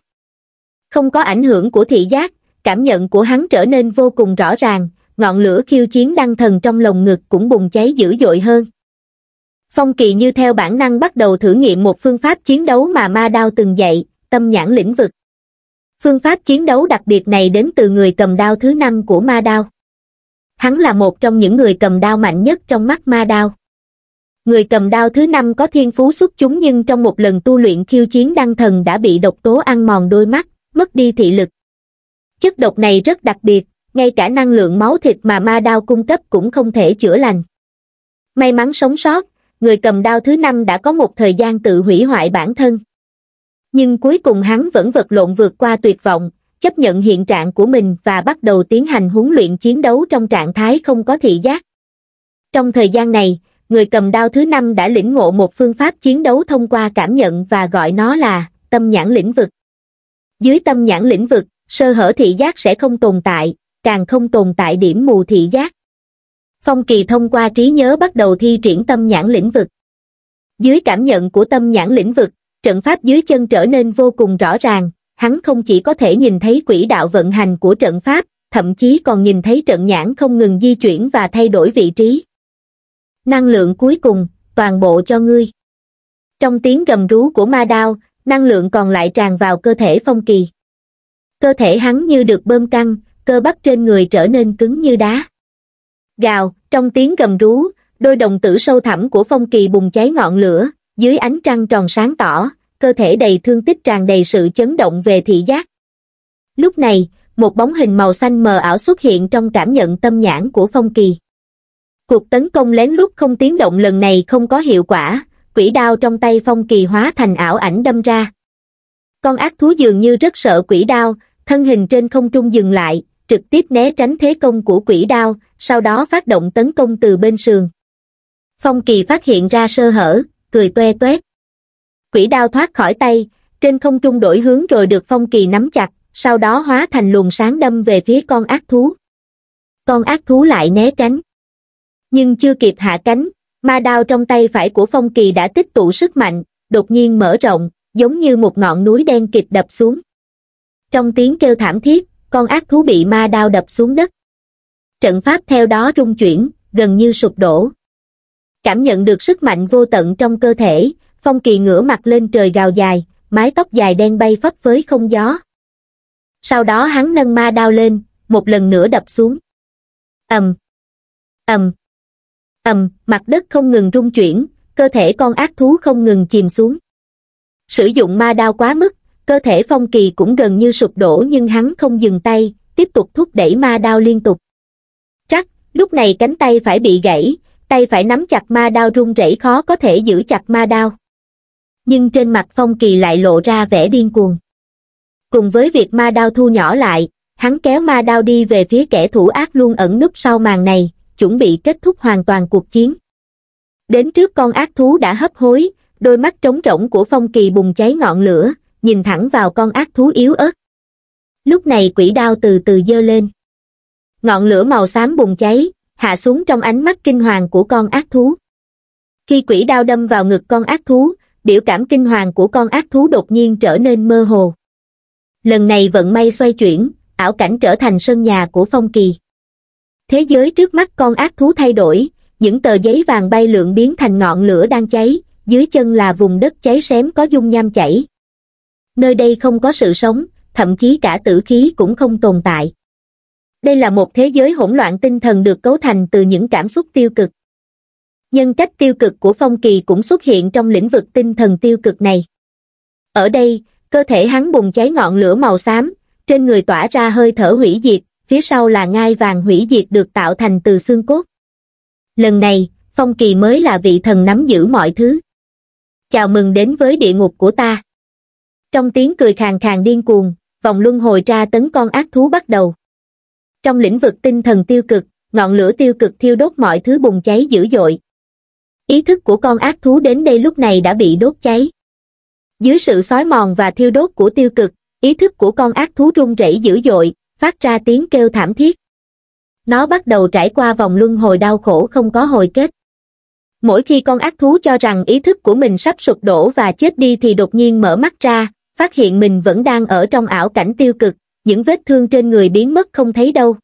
không có ảnh hưởng của thị giác cảm nhận của hắn trở nên vô cùng rõ ràng ngọn lửa khiêu chiến đăng thần trong lồng ngực cũng bùng cháy dữ dội hơn phong kỳ như theo bản năng bắt đầu thử nghiệm một phương pháp chiến đấu mà ma đao từng dạy tâm nhãn lĩnh vực phương pháp chiến đấu đặc biệt này đến từ người cầm đao thứ năm của ma đao hắn là một trong những người cầm đao mạnh nhất trong mắt ma đao người cầm đao thứ năm có thiên phú xuất chúng nhưng trong một lần tu luyện khiêu chiến đăng thần đã bị độc tố ăn mòn đôi mắt mất đi thị lực chất độc này rất đặc biệt ngay cả năng lượng máu thịt mà ma đao cung cấp cũng không thể chữa lành may mắn sống sót người cầm đao thứ năm đã có một thời gian tự hủy hoại bản thân nhưng cuối cùng hắn vẫn vật lộn vượt qua tuyệt vọng chấp nhận hiện trạng của mình và bắt đầu tiến hành huấn luyện chiến đấu trong trạng thái không có thị giác trong thời gian này người cầm đao thứ năm đã lĩnh ngộ một phương pháp chiến đấu thông qua cảm nhận và gọi nó là tâm nhãn lĩnh vực. Dưới tâm nhãn lĩnh vực, sơ hở thị giác sẽ không tồn tại, càng không tồn tại điểm mù thị giác. Phong Kỳ thông qua trí nhớ bắt đầu thi triển tâm nhãn lĩnh vực. Dưới cảm nhận của tâm nhãn lĩnh vực, trận pháp dưới chân trở nên vô cùng rõ ràng, hắn không chỉ có thể nhìn thấy quỹ đạo vận hành của trận pháp, thậm chí còn nhìn thấy trận nhãn không ngừng di chuyển và thay đổi vị trí năng lượng cuối cùng, toàn bộ cho ngươi. Trong tiếng gầm rú của ma đao, năng lượng còn lại tràn vào cơ thể phong kỳ. Cơ thể hắn như được bơm căng, cơ bắp trên người trở nên cứng như đá. Gào, trong tiếng gầm rú, đôi đồng tử sâu thẳm của phong kỳ bùng cháy ngọn lửa, dưới ánh trăng tròn sáng tỏ, cơ thể đầy thương tích tràn đầy sự chấn động về thị giác. Lúc này, một bóng hình màu xanh mờ ảo xuất hiện trong cảm nhận tâm nhãn của Phong Kỳ cuộc tấn công lén lút không tiếng động lần này không có hiệu quả quỷ đao trong tay phong kỳ hóa thành ảo ảnh đâm ra con ác thú dường như rất sợ quỷ đao thân hình trên không trung dừng lại trực tiếp né tránh thế công của quỷ đao sau đó phát động tấn công từ bên sườn phong kỳ phát hiện ra sơ hở cười toe toét quỷ đao thoát khỏi tay trên không trung đổi hướng rồi được phong kỳ nắm chặt sau đó hóa thành luồng sáng đâm về phía con ác thú con ác thú lại né tránh nhưng chưa kịp hạ cánh, ma đao trong tay phải của Phong Kỳ đã tích tụ sức mạnh, đột nhiên mở rộng, giống như một ngọn núi đen kịch đập xuống. Trong tiếng kêu thảm thiết, con ác thú bị ma đao đập xuống đất. Trận pháp theo đó rung chuyển, gần như sụp đổ. Cảm nhận được sức mạnh vô tận trong cơ thể, Phong Kỳ ngửa mặt lên trời gào dài, mái tóc dài đen bay phấp với không gió. Sau đó hắn nâng ma đao lên, một lần nữa đập xuống. ầm, ầm ầm mặt đất không ngừng rung chuyển cơ thể con ác thú không ngừng chìm xuống sử dụng ma đao quá mức cơ thể phong kỳ cũng gần như sụp đổ nhưng hắn không dừng tay tiếp tục thúc đẩy ma đao liên tục trắc lúc này cánh tay phải bị gãy tay phải nắm chặt ma đao run rẩy khó có thể giữ chặt ma đao nhưng trên mặt phong kỳ lại lộ ra vẻ điên cuồng cùng với việc ma đao thu nhỏ lại hắn kéo ma đao đi về phía kẻ thủ ác luôn ẩn núp sau màn này chuẩn bị kết thúc hoàn toàn cuộc chiến. Đến trước con ác thú đã hấp hối, đôi mắt trống rỗng của Phong Kỳ bùng cháy ngọn lửa, nhìn thẳng vào con ác thú yếu ớt. Lúc này quỷ đao từ từ dơ lên. Ngọn lửa màu xám bùng cháy, hạ xuống trong ánh mắt kinh hoàng của con ác thú. Khi quỷ đao đâm vào ngực con ác thú, biểu cảm kinh hoàng của con ác thú đột nhiên trở nên mơ hồ. Lần này vận may xoay chuyển, ảo cảnh trở thành sân nhà của Phong Kỳ. Thế giới trước mắt con ác thú thay đổi, những tờ giấy vàng bay lượn biến thành ngọn lửa đang cháy, dưới chân là vùng đất cháy xém có dung nham chảy. Nơi đây không có sự sống, thậm chí cả tử khí cũng không tồn tại. Đây là một thế giới hỗn loạn tinh thần được cấu thành từ những cảm xúc tiêu cực. Nhân cách tiêu cực của Phong Kỳ cũng xuất hiện trong lĩnh vực tinh thần tiêu cực này. Ở đây, cơ thể hắn bùng cháy ngọn lửa màu xám, trên người tỏa ra hơi thở hủy diệt, phía sau là ngai vàng hủy diệt được tạo thành từ xương cốt. Lần này, Phong Kỳ mới là vị thần nắm giữ mọi thứ. Chào mừng đến với địa ngục của ta. Trong tiếng cười khàn khàn điên cuồng, vòng luân hồi tra tấn con ác thú bắt đầu. Trong lĩnh vực tinh thần tiêu cực, ngọn lửa tiêu cực thiêu đốt mọi thứ bùng cháy dữ dội. Ý thức của con ác thú đến đây lúc này đã bị đốt cháy. Dưới sự xói mòn và thiêu đốt của tiêu cực, ý thức của con ác thú rung rẩy dữ dội, phát ra tiếng kêu thảm thiết. Nó bắt đầu trải qua vòng luân hồi đau khổ không có hồi kết. Mỗi khi con ác thú cho rằng ý thức của mình sắp sụp đổ và chết đi thì đột nhiên mở mắt ra, phát hiện mình vẫn đang ở trong ảo cảnh tiêu cực, những vết thương trên người biến mất không thấy đâu.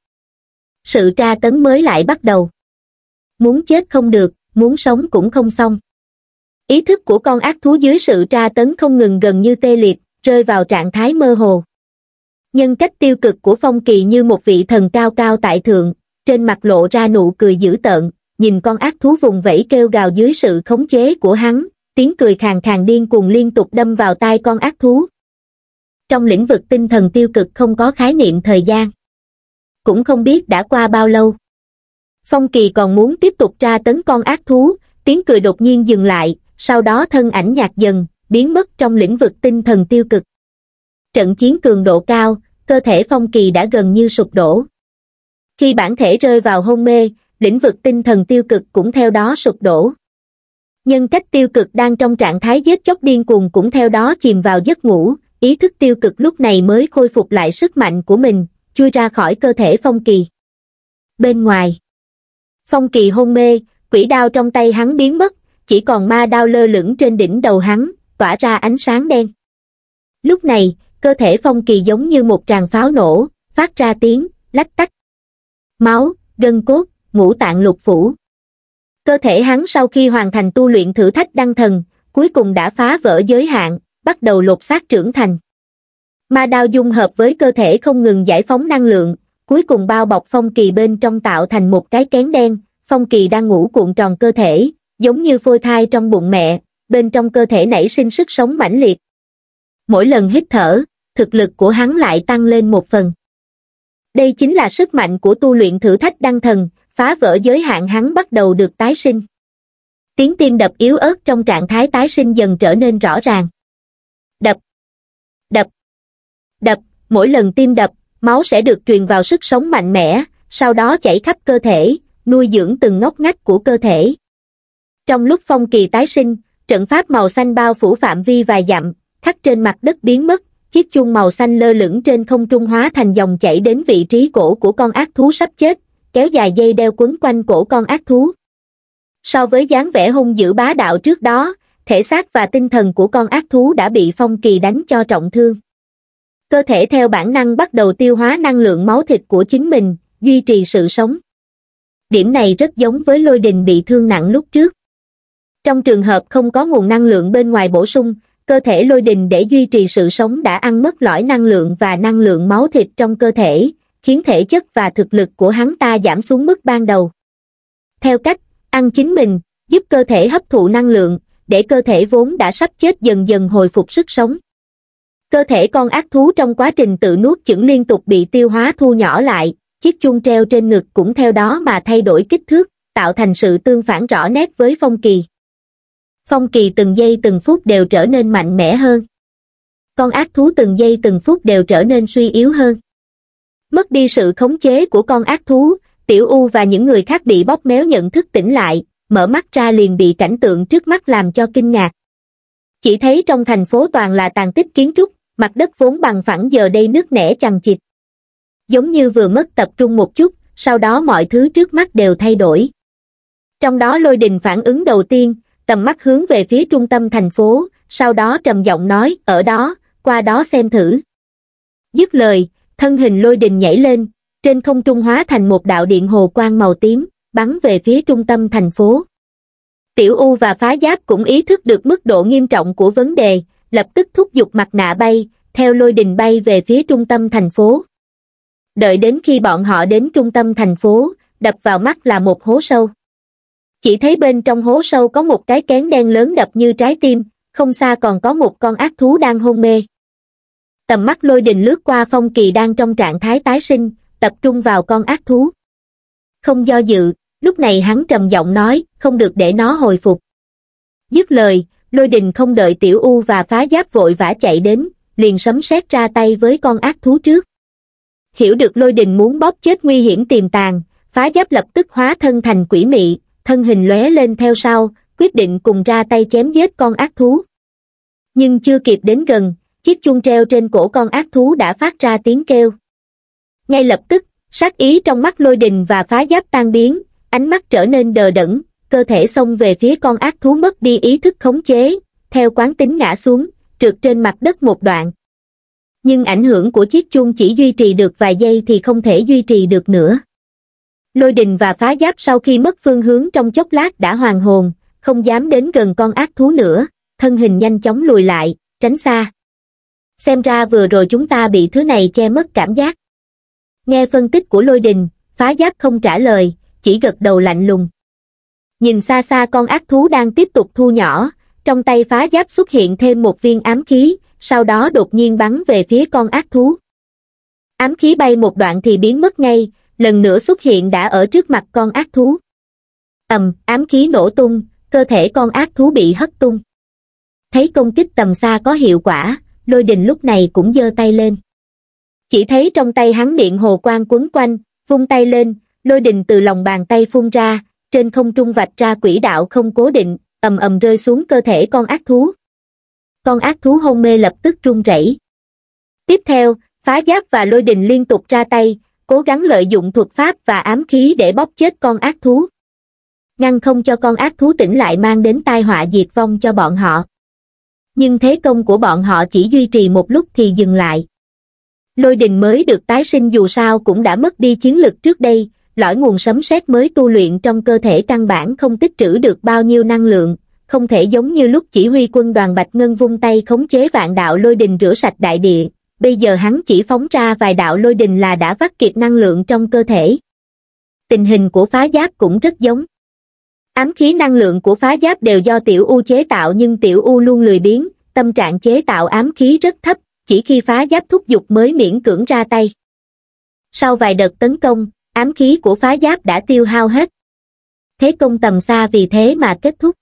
Sự tra tấn mới lại bắt đầu. Muốn chết không được, muốn sống cũng không xong. Ý thức của con ác thú dưới sự tra tấn không ngừng gần như tê liệt, rơi vào trạng thái mơ hồ nhân cách tiêu cực của phong kỳ như một vị thần cao cao tại thượng trên mặt lộ ra nụ cười dữ tợn nhìn con ác thú vùng vẫy kêu gào dưới sự khống chế của hắn tiếng cười khàn khàn điên cuồng liên tục đâm vào tai con ác thú trong lĩnh vực tinh thần tiêu cực không có khái niệm thời gian cũng không biết đã qua bao lâu phong kỳ còn muốn tiếp tục tra tấn con ác thú tiếng cười đột nhiên dừng lại sau đó thân ảnh nhạt dần biến mất trong lĩnh vực tinh thần tiêu cực trận chiến cường độ cao, cơ thể Phong Kỳ đã gần như sụp đổ. Khi bản thể rơi vào hôn mê, lĩnh vực tinh thần tiêu cực cũng theo đó sụp đổ. Nhân cách tiêu cực đang trong trạng thái giết chóc điên cuồng cũng theo đó chìm vào giấc ngủ, ý thức tiêu cực lúc này mới khôi phục lại sức mạnh của mình, chui ra khỏi cơ thể Phong Kỳ. Bên ngoài, Phong Kỳ hôn mê, quỷ đao trong tay hắn biến mất, chỉ còn ma đao lơ lửng trên đỉnh đầu hắn, tỏa ra ánh sáng đen. Lúc này, cơ thể phong kỳ giống như một tràng pháo nổ phát ra tiếng lách tách máu gân cốt ngũ tạng lục phủ cơ thể hắn sau khi hoàn thành tu luyện thử thách đăng thần cuối cùng đã phá vỡ giới hạn bắt đầu lột xác trưởng thành ma đao dung hợp với cơ thể không ngừng giải phóng năng lượng cuối cùng bao bọc phong kỳ bên trong tạo thành một cái kén đen phong kỳ đang ngủ cuộn tròn cơ thể giống như phôi thai trong bụng mẹ bên trong cơ thể nảy sinh sức sống mãnh liệt mỗi lần hít thở, thực lực của hắn lại tăng lên một phần. Đây chính là sức mạnh của tu luyện thử thách đăng thần, phá vỡ giới hạn hắn bắt đầu được tái sinh. Tiếng tim đập yếu ớt trong trạng thái tái sinh dần trở nên rõ ràng. Đập, đập, đập, mỗi lần tim đập, máu sẽ được truyền vào sức sống mạnh mẽ, sau đó chảy khắp cơ thể, nuôi dưỡng từng ngóc ngách của cơ thể. Trong lúc phong kỳ tái sinh, trận pháp màu xanh bao phủ phạm vi vài dặm, khắc trên mặt đất biến mất chiếc chuông màu xanh lơ lửng trên không trung hóa thành dòng chảy đến vị trí cổ của con ác thú sắp chết kéo dài dây đeo quấn quanh cổ con ác thú so với dáng vẻ hung dữ bá đạo trước đó thể xác và tinh thần của con ác thú đã bị phong kỳ đánh cho trọng thương cơ thể theo bản năng bắt đầu tiêu hóa năng lượng máu thịt của chính mình duy trì sự sống điểm này rất giống với lôi đình bị thương nặng lúc trước trong trường hợp không có nguồn năng lượng bên ngoài bổ sung cơ thể lôi đình để duy trì sự sống đã ăn mất lõi năng lượng và năng lượng máu thịt trong cơ thể, khiến thể chất và thực lực của hắn ta giảm xuống mức ban đầu. Theo cách, ăn chính mình, giúp cơ thể hấp thụ năng lượng, để cơ thể vốn đã sắp chết dần dần hồi phục sức sống. Cơ thể con ác thú trong quá trình tự nuốt chửng liên tục bị tiêu hóa thu nhỏ lại, chiếc chuông treo trên ngực cũng theo đó mà thay đổi kích thước, tạo thành sự tương phản rõ nét với Phong Kỳ. Phong kỳ từng giây từng phút đều trở nên mạnh mẽ hơn. Con ác thú từng giây từng phút đều trở nên suy yếu hơn. Mất đi sự khống chế của con ác thú, Tiểu U và những người khác bị bóp méo nhận thức tỉnh lại, mở mắt ra liền bị cảnh tượng trước mắt làm cho kinh ngạc. Chỉ thấy trong thành phố toàn là tàn tích kiến trúc, mặt đất vốn bằng phẳng giờ đây nước nẻ chằng chịt. Giống như vừa mất tập trung một chút, sau đó mọi thứ trước mắt đều thay đổi. Trong đó lôi đình phản ứng đầu tiên, tầm mắt hướng về phía trung tâm thành phố, sau đó trầm giọng nói, ở đó, qua đó xem thử. Dứt lời, thân hình lôi đình nhảy lên, trên không trung hóa thành một đạo điện hồ quang màu tím, bắn về phía trung tâm thành phố. Tiểu U và phá giáp cũng ý thức được mức độ nghiêm trọng của vấn đề, lập tức thúc giục mặt nạ bay, theo lôi đình bay về phía trung tâm thành phố. Đợi đến khi bọn họ đến trung tâm thành phố, đập vào mắt là một hố sâu chỉ thấy bên trong hố sâu có một cái kén đen lớn đập như trái tim, không xa còn có một con ác thú đang hôn mê. Tầm mắt lôi đình lướt qua phong kỳ đang trong trạng thái tái sinh, tập trung vào con ác thú. Không do dự, lúc này hắn trầm giọng nói, không được để nó hồi phục. Dứt lời, lôi đình không đợi tiểu u và phá giáp vội vã chạy đến, liền sấm sét ra tay với con ác thú trước. Hiểu được lôi đình muốn bóp chết nguy hiểm tiềm tàng, phá giáp lập tức hóa thân thành quỷ mị, thân hình lóe lên theo sau, quyết định cùng ra tay chém giết con ác thú. Nhưng chưa kịp đến gần, chiếc chuông treo trên cổ con ác thú đã phát ra tiếng kêu. Ngay lập tức, sát ý trong mắt lôi đình và phá giáp tan biến, ánh mắt trở nên đờ đẫn, cơ thể xông về phía con ác thú mất đi ý thức khống chế, theo quán tính ngã xuống, trượt trên mặt đất một đoạn. Nhưng ảnh hưởng của chiếc chuông chỉ duy trì được vài giây thì không thể duy trì được nữa lôi đình và phá giáp sau khi mất phương hướng trong chốc lát đã hoàn hồn, không dám đến gần con ác thú nữa, thân hình nhanh chóng lùi lại, tránh xa. Xem ra vừa rồi chúng ta bị thứ này che mất cảm giác. Nghe phân tích của lôi đình, phá giáp không trả lời, chỉ gật đầu lạnh lùng. Nhìn xa xa con ác thú đang tiếp tục thu nhỏ, trong tay phá giáp xuất hiện thêm một viên ám khí, sau đó đột nhiên bắn về phía con ác thú. Ám khí bay một đoạn thì biến mất ngay, lần nữa xuất hiện đã ở trước mặt con ác thú. Ầm, ám khí nổ tung, cơ thể con ác thú bị hất tung. Thấy công kích tầm xa có hiệu quả, lôi đình lúc này cũng giơ tay lên. Chỉ thấy trong tay hắn điện hồ quang quấn quanh, vung tay lên, lôi đình từ lòng bàn tay phun ra, trên không trung vạch ra quỹ đạo không cố định, ầm ầm rơi xuống cơ thể con ác thú. Con ác thú hôn mê lập tức run rẩy. Tiếp theo, phá giáp và lôi đình liên tục ra tay, cố gắng lợi dụng thuật pháp và ám khí để bóp chết con ác thú. Ngăn không cho con ác thú tỉnh lại mang đến tai họa diệt vong cho bọn họ. Nhưng thế công của bọn họ chỉ duy trì một lúc thì dừng lại. Lôi đình mới được tái sinh dù sao cũng đã mất đi chiến lực trước đây, lõi nguồn sấm sét mới tu luyện trong cơ thể căn bản không tích trữ được bao nhiêu năng lượng, không thể giống như lúc chỉ huy quân đoàn Bạch Ngân vung tay khống chế vạn đạo lôi đình rửa sạch đại địa, bây giờ hắn chỉ phóng ra vài đạo lôi đình là đã vắt kiệt năng lượng trong cơ thể. Tình hình của phá giáp cũng rất giống. Ám khí năng lượng của phá giáp đều do tiểu U chế tạo nhưng tiểu U luôn lười biếng, tâm trạng chế tạo ám khí rất thấp, chỉ khi phá giáp thúc giục mới miễn cưỡng ra tay. Sau vài đợt tấn công, ám khí của phá giáp đã tiêu hao hết. Thế công tầm xa vì thế mà kết thúc.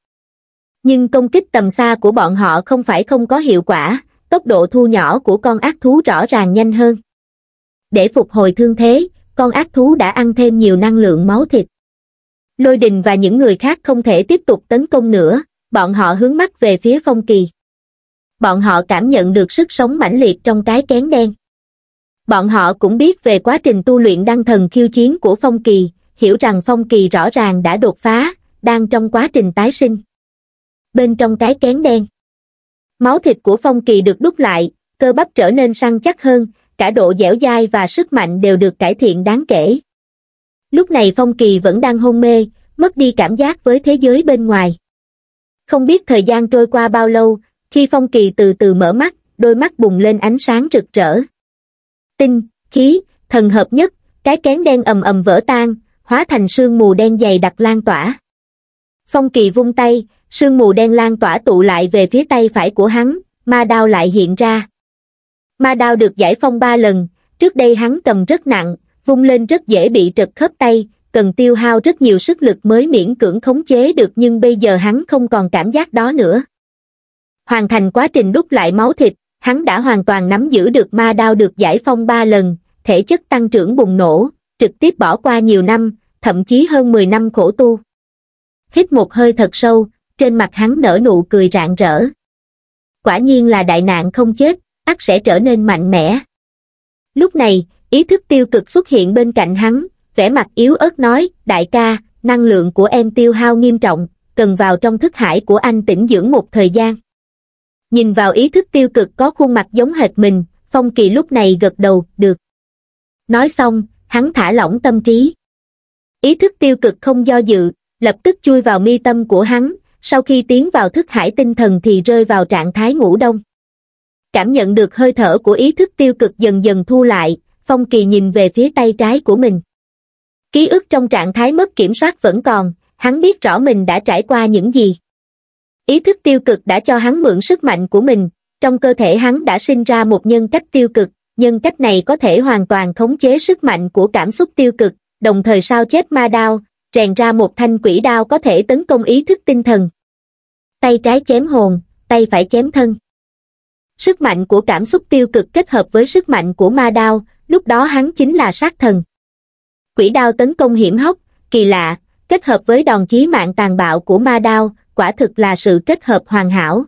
Nhưng công kích tầm xa của bọn họ không phải không có hiệu quả, tốc độ thu nhỏ của con ác thú rõ ràng nhanh hơn. Để phục hồi thương thế, con ác thú đã ăn thêm nhiều năng lượng máu thịt. Lôi đình và những người khác không thể tiếp tục tấn công nữa, bọn họ hướng mắt về phía phong kỳ. Bọn họ cảm nhận được sức sống mãnh liệt trong cái kén đen. Bọn họ cũng biết về quá trình tu luyện đăng thần khiêu chiến của Phong Kỳ, hiểu rằng Phong Kỳ rõ ràng đã đột phá, đang trong quá trình tái sinh. Bên trong cái kén đen, Máu thịt của Phong Kỳ được đúc lại, cơ bắp trở nên săn chắc hơn, cả độ dẻo dai và sức mạnh đều được cải thiện đáng kể. Lúc này Phong Kỳ vẫn đang hôn mê, mất đi cảm giác với thế giới bên ngoài. Không biết thời gian trôi qua bao lâu, khi Phong Kỳ từ từ mở mắt, đôi mắt bùng lên ánh sáng rực rỡ. Tinh, khí, thần hợp nhất, cái kén đen ầm ầm vỡ tan, hóa thành sương mù đen dày đặc lan tỏa. Phong Kỳ vung tay, sương mù đen lan tỏa tụ lại về phía tay phải của hắn, ma đao lại hiện ra. Ma đao được giải phong ba lần, trước đây hắn cầm rất nặng, vung lên rất dễ bị trật khớp tay, cần tiêu hao rất nhiều sức lực mới miễn cưỡng khống chế được nhưng bây giờ hắn không còn cảm giác đó nữa. Hoàn thành quá trình đúc lại máu thịt, hắn đã hoàn toàn nắm giữ được ma đao được giải phong ba lần, thể chất tăng trưởng bùng nổ, trực tiếp bỏ qua nhiều năm, thậm chí hơn 10 năm khổ tu. Hít một hơi thật sâu, trên mặt hắn nở nụ cười rạng rỡ quả nhiên là đại nạn không chết ắt sẽ trở nên mạnh mẽ lúc này ý thức tiêu cực xuất hiện bên cạnh hắn vẻ mặt yếu ớt nói đại ca năng lượng của em tiêu hao nghiêm trọng cần vào trong thức hải của anh tĩnh dưỡng một thời gian nhìn vào ý thức tiêu cực có khuôn mặt giống hệt mình phong kỳ lúc này gật đầu được nói xong hắn thả lỏng tâm trí ý thức tiêu cực không do dự lập tức chui vào mi tâm của hắn sau khi tiến vào thức hải tinh thần thì rơi vào trạng thái ngủ đông. Cảm nhận được hơi thở của ý thức tiêu cực dần dần thu lại, Phong Kỳ nhìn về phía tay trái của mình. Ký ức trong trạng thái mất kiểm soát vẫn còn, hắn biết rõ mình đã trải qua những gì. Ý thức tiêu cực đã cho hắn mượn sức mạnh của mình, trong cơ thể hắn đã sinh ra một nhân cách tiêu cực, nhân cách này có thể hoàn toàn khống chế sức mạnh của cảm xúc tiêu cực, đồng thời sao chép ma đao, rèn ra một thanh quỷ đao có thể tấn công ý thức tinh thần. Tay trái chém hồn, tay phải chém thân. Sức mạnh của cảm xúc tiêu cực kết hợp với sức mạnh của ma đao, lúc đó hắn chính là sát thần. Quỷ đao tấn công hiểm hóc, kỳ lạ, kết hợp với đòn chí mạng tàn bạo của ma đao, quả thực là sự kết hợp hoàn hảo.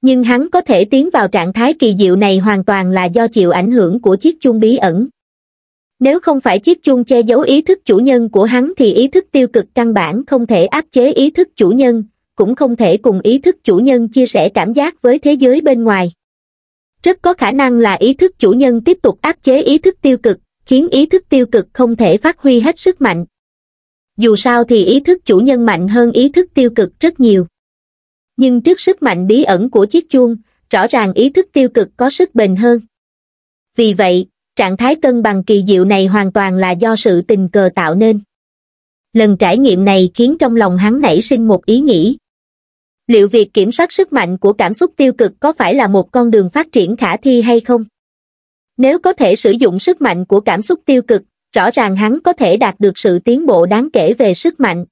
Nhưng hắn có thể tiến vào trạng thái kỳ diệu này hoàn toàn là do chịu ảnh hưởng của chiếc chuông bí ẩn nếu không phải chiếc chuông che giấu ý thức chủ nhân của hắn thì ý thức tiêu cực căn bản không thể áp chế ý thức chủ nhân cũng không thể cùng ý thức chủ nhân chia sẻ cảm giác với thế giới bên ngoài rất có khả năng là ý thức chủ nhân tiếp tục áp chế ý thức tiêu cực khiến ý thức tiêu cực không thể phát huy hết sức mạnh dù sao thì ý thức chủ nhân mạnh hơn ý thức tiêu cực rất nhiều nhưng trước sức mạnh bí ẩn của chiếc chuông rõ ràng ý thức tiêu cực có sức bền hơn vì vậy Trạng thái cân bằng kỳ diệu này hoàn toàn là do sự tình cờ tạo nên. Lần trải nghiệm này khiến trong lòng hắn nảy sinh một ý nghĩ. Liệu việc kiểm soát sức mạnh của cảm xúc tiêu cực có phải là một con đường phát triển khả thi hay không? Nếu có thể sử dụng sức mạnh của cảm xúc tiêu cực, rõ ràng hắn có thể đạt được sự tiến bộ đáng kể về sức mạnh.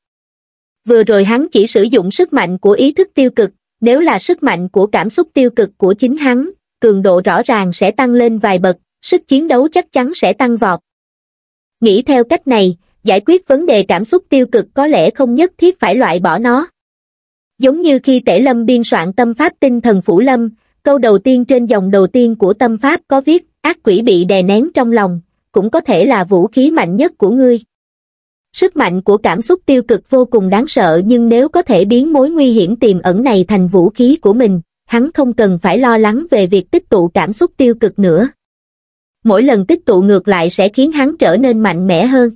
Vừa rồi hắn chỉ sử dụng sức mạnh của ý thức tiêu cực, nếu là sức mạnh của cảm xúc tiêu cực của chính hắn, cường độ rõ ràng sẽ tăng lên vài bậc, sức chiến đấu chắc chắn sẽ tăng vọt nghĩ theo cách này giải quyết vấn đề cảm xúc tiêu cực có lẽ không nhất thiết phải loại bỏ nó giống như khi tể lâm biên soạn tâm pháp tinh thần phủ lâm câu đầu tiên trên dòng đầu tiên của tâm pháp có viết ác quỷ bị đè nén trong lòng cũng có thể là vũ khí mạnh nhất của ngươi sức mạnh của cảm xúc tiêu cực vô cùng đáng sợ nhưng nếu có thể biến mối nguy hiểm tiềm ẩn này thành vũ khí của mình hắn không cần phải lo lắng về việc tích tụ cảm xúc tiêu cực nữa mỗi lần tích tụ ngược lại sẽ khiến hắn trở nên mạnh mẽ hơn.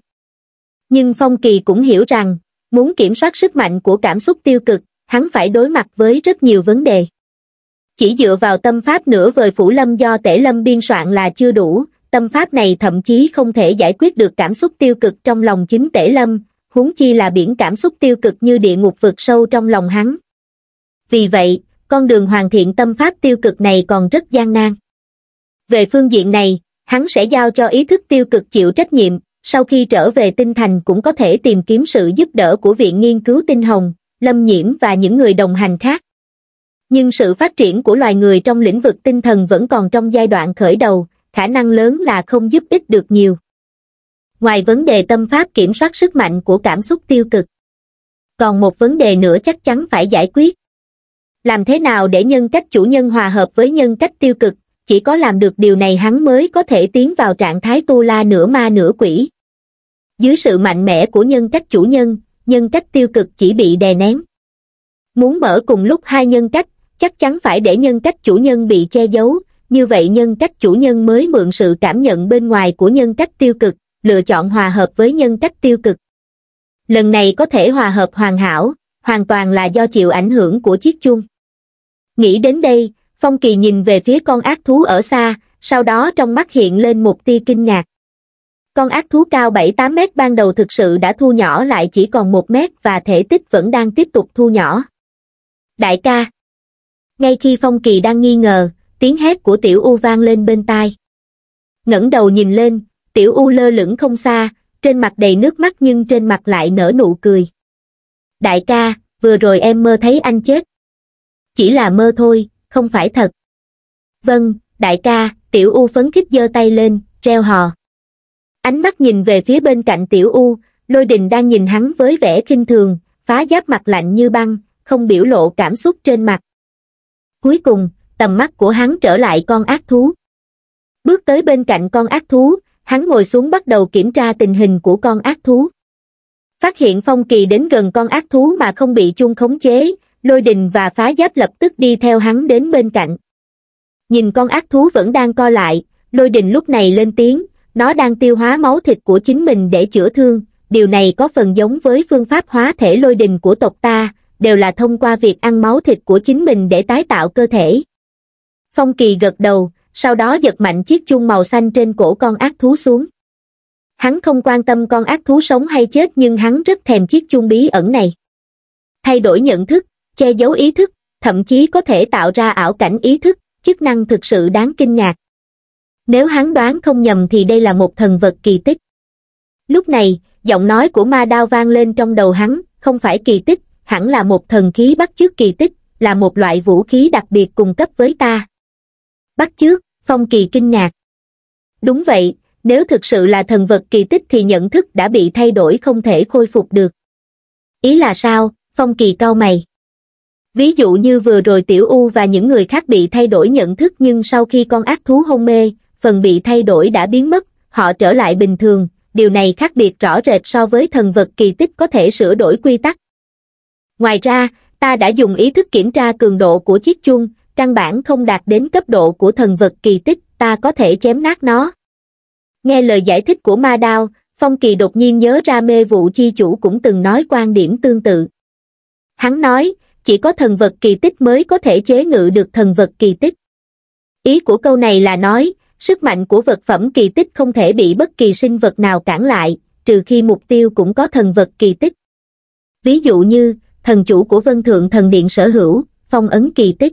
Nhưng Phong Kỳ cũng hiểu rằng, muốn kiểm soát sức mạnh của cảm xúc tiêu cực, hắn phải đối mặt với rất nhiều vấn đề. Chỉ dựa vào tâm pháp nửa vời phủ lâm do tể lâm biên soạn là chưa đủ, tâm pháp này thậm chí không thể giải quyết được cảm xúc tiêu cực trong lòng chính tể lâm, huống chi là biển cảm xúc tiêu cực như địa ngục vực sâu trong lòng hắn. Vì vậy, con đường hoàn thiện tâm pháp tiêu cực này còn rất gian nan. Về phương diện này, hắn sẽ giao cho ý thức tiêu cực chịu trách nhiệm, sau khi trở về tinh thành cũng có thể tìm kiếm sự giúp đỡ của Viện Nghiên cứu Tinh Hồng, Lâm Nhiễm và những người đồng hành khác. Nhưng sự phát triển của loài người trong lĩnh vực tinh thần vẫn còn trong giai đoạn khởi đầu, khả năng lớn là không giúp ích được nhiều. Ngoài vấn đề tâm pháp kiểm soát sức mạnh của cảm xúc tiêu cực, còn một vấn đề nữa chắc chắn phải giải quyết. Làm thế nào để nhân cách chủ nhân hòa hợp với nhân cách tiêu cực, chỉ có làm được điều này hắn mới có thể tiến vào trạng thái tu la nửa ma nửa quỷ dưới sự mạnh mẽ của nhân cách chủ nhân nhân cách tiêu cực chỉ bị đè nén muốn mở cùng lúc hai nhân cách chắc chắn phải để nhân cách chủ nhân bị che giấu như vậy nhân cách chủ nhân mới mượn sự cảm nhận bên ngoài của nhân cách tiêu cực lựa chọn hòa hợp với nhân cách tiêu cực lần này có thể hòa hợp hoàn hảo hoàn toàn là do chịu ảnh hưởng của chiếc chuông nghĩ đến đây Phong Kỳ nhìn về phía con ác thú ở xa, sau đó trong mắt hiện lên một tia kinh ngạc. Con ác thú cao 7-8 mét ban đầu thực sự đã thu nhỏ lại chỉ còn 1 mét và thể tích vẫn đang tiếp tục thu nhỏ. Đại ca Ngay khi Phong Kỳ đang nghi ngờ, tiếng hét của Tiểu U vang lên bên tai. ngẩng đầu nhìn lên, Tiểu U lơ lửng không xa, trên mặt đầy nước mắt nhưng trên mặt lại nở nụ cười. Đại ca, vừa rồi em mơ thấy anh chết. Chỉ là mơ thôi, không phải thật vâng đại ca tiểu u phấn khích giơ tay lên reo hò ánh mắt nhìn về phía bên cạnh tiểu u lôi đình đang nhìn hắn với vẻ khinh thường phá giáp mặt lạnh như băng không biểu lộ cảm xúc trên mặt cuối cùng tầm mắt của hắn trở lại con ác thú bước tới bên cạnh con ác thú hắn ngồi xuống bắt đầu kiểm tra tình hình của con ác thú phát hiện phong kỳ đến gần con ác thú mà không bị chung khống chế lôi đình và phá giáp lập tức đi theo hắn đến bên cạnh nhìn con ác thú vẫn đang co lại lôi đình lúc này lên tiếng nó đang tiêu hóa máu thịt của chính mình để chữa thương điều này có phần giống với phương pháp hóa thể lôi đình của tộc ta đều là thông qua việc ăn máu thịt của chính mình để tái tạo cơ thể phong kỳ gật đầu sau đó giật mạnh chiếc chuông màu xanh trên cổ con ác thú xuống hắn không quan tâm con ác thú sống hay chết nhưng hắn rất thèm chiếc chuông bí ẩn này thay đổi nhận thức che giấu ý thức, thậm chí có thể tạo ra ảo cảnh ý thức, chức năng thực sự đáng kinh ngạc. Nếu hắn đoán không nhầm thì đây là một thần vật kỳ tích. Lúc này, giọng nói của ma đao vang lên trong đầu hắn, không phải kỳ tích, hẳn là một thần khí bắt chước kỳ tích, là một loại vũ khí đặc biệt cung cấp với ta. Bắt chước, phong kỳ kinh ngạc. Đúng vậy, nếu thực sự là thần vật kỳ tích thì nhận thức đã bị thay đổi không thể khôi phục được. Ý là sao, phong kỳ cau mày. Ví dụ như vừa rồi Tiểu U và những người khác bị thay đổi nhận thức nhưng sau khi con ác thú hôn mê, phần bị thay đổi đã biến mất, họ trở lại bình thường, điều này khác biệt rõ rệt so với thần vật kỳ tích có thể sửa đổi quy tắc. Ngoài ra, ta đã dùng ý thức kiểm tra cường độ của chiếc chuông, căn bản không đạt đến cấp độ của thần vật kỳ tích, ta có thể chém nát nó. Nghe lời giải thích của Ma Đao, Phong Kỳ đột nhiên nhớ ra mê vụ chi chủ cũng từng nói quan điểm tương tự. Hắn nói, chỉ có thần vật kỳ tích mới có thể chế ngự được thần vật kỳ tích ý của câu này là nói sức mạnh của vật phẩm kỳ tích không thể bị bất kỳ sinh vật nào cản lại trừ khi mục tiêu cũng có thần vật kỳ tích ví dụ như thần chủ của vân thượng thần điện sở hữu phong ấn kỳ tích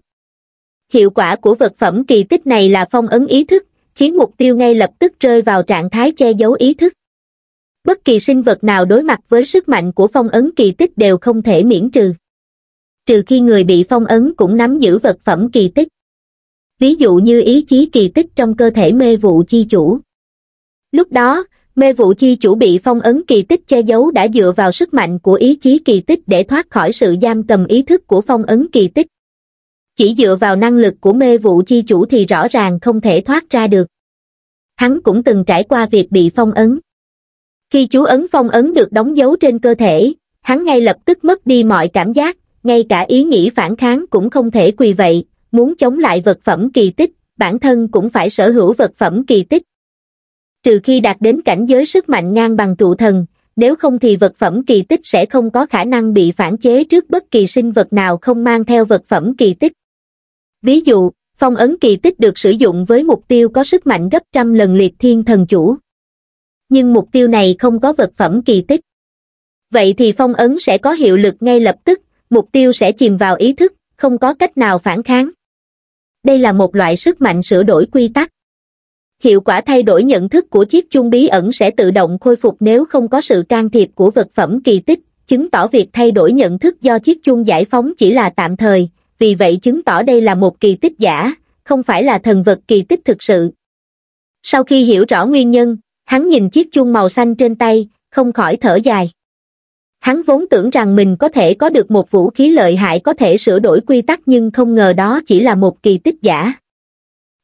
hiệu quả của vật phẩm kỳ tích này là phong ấn ý thức khiến mục tiêu ngay lập tức rơi vào trạng thái che giấu ý thức bất kỳ sinh vật nào đối mặt với sức mạnh của phong ấn kỳ tích đều không thể miễn trừ trừ khi người bị phong ấn cũng nắm giữ vật phẩm kỳ tích ví dụ như ý chí kỳ tích trong cơ thể mê vụ chi chủ lúc đó mê vụ chi chủ bị phong ấn kỳ tích che giấu đã dựa vào sức mạnh của ý chí kỳ tích để thoát khỏi sự giam cầm ý thức của phong ấn kỳ tích chỉ dựa vào năng lực của mê vụ chi chủ thì rõ ràng không thể thoát ra được hắn cũng từng trải qua việc bị phong ấn khi chú ấn phong ấn được đóng dấu trên cơ thể hắn ngay lập tức mất đi mọi cảm giác ngay cả ý nghĩ phản kháng cũng không thể quỳ vậy, muốn chống lại vật phẩm kỳ tích, bản thân cũng phải sở hữu vật phẩm kỳ tích. Trừ khi đạt đến cảnh giới sức mạnh ngang bằng trụ thần, nếu không thì vật phẩm kỳ tích sẽ không có khả năng bị phản chế trước bất kỳ sinh vật nào không mang theo vật phẩm kỳ tích. Ví dụ, phong ấn kỳ tích được sử dụng với mục tiêu có sức mạnh gấp trăm lần liệt thiên thần chủ. Nhưng mục tiêu này không có vật phẩm kỳ tích. Vậy thì phong ấn sẽ có hiệu lực ngay lập tức, mục tiêu sẽ chìm vào ý thức, không có cách nào phản kháng. Đây là một loại sức mạnh sửa đổi quy tắc. Hiệu quả thay đổi nhận thức của chiếc chuông bí ẩn sẽ tự động khôi phục nếu không có sự can thiệp của vật phẩm kỳ tích, chứng tỏ việc thay đổi nhận thức do chiếc chuông giải phóng chỉ là tạm thời, vì vậy chứng tỏ đây là một kỳ tích giả, không phải là thần vật kỳ tích thực sự. Sau khi hiểu rõ nguyên nhân, hắn nhìn chiếc chuông màu xanh trên tay, không khỏi thở dài. Hắn vốn tưởng rằng mình có thể có được một vũ khí lợi hại có thể sửa đổi quy tắc nhưng không ngờ đó chỉ là một kỳ tích giả.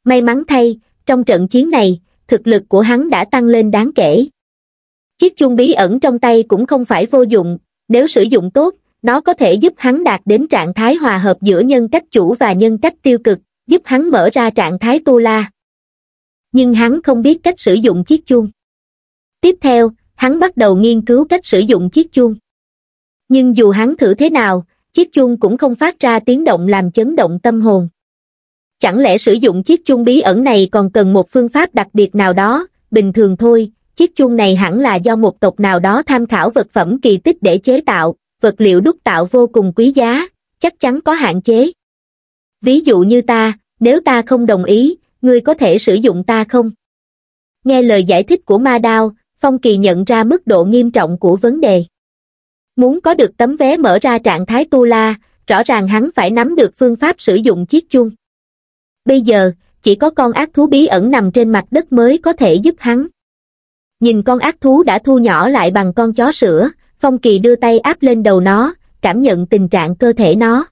May mắn thay, trong trận chiến này, thực lực của hắn đã tăng lên đáng kể. Chiếc chuông bí ẩn trong tay cũng không phải vô dụng, nếu sử dụng tốt, nó có thể giúp hắn đạt đến trạng thái hòa hợp giữa nhân cách chủ và nhân cách tiêu cực, giúp hắn mở ra trạng thái tu la. Nhưng hắn không biết cách sử dụng chiếc chuông. Tiếp theo, hắn bắt đầu nghiên cứu cách sử dụng chiếc chuông nhưng dù hắn thử thế nào chiếc chuông cũng không phát ra tiếng động làm chấn động tâm hồn chẳng lẽ sử dụng chiếc chuông bí ẩn này còn cần một phương pháp đặc biệt nào đó bình thường thôi chiếc chuông này hẳn là do một tộc nào đó tham khảo vật phẩm kỳ tích để chế tạo vật liệu đúc tạo vô cùng quý giá chắc chắn có hạn chế ví dụ như ta nếu ta không đồng ý ngươi có thể sử dụng ta không nghe lời giải thích của ma đao phong kỳ nhận ra mức độ nghiêm trọng của vấn đề muốn có được tấm vé mở ra trạng thái tu la rõ ràng hắn phải nắm được phương pháp sử dụng chiếc chuông bây giờ chỉ có con ác thú bí ẩn nằm trên mặt đất mới có thể giúp hắn nhìn con ác thú đã thu nhỏ lại bằng con chó sữa phong kỳ đưa tay áp lên đầu nó cảm nhận tình trạng cơ thể nó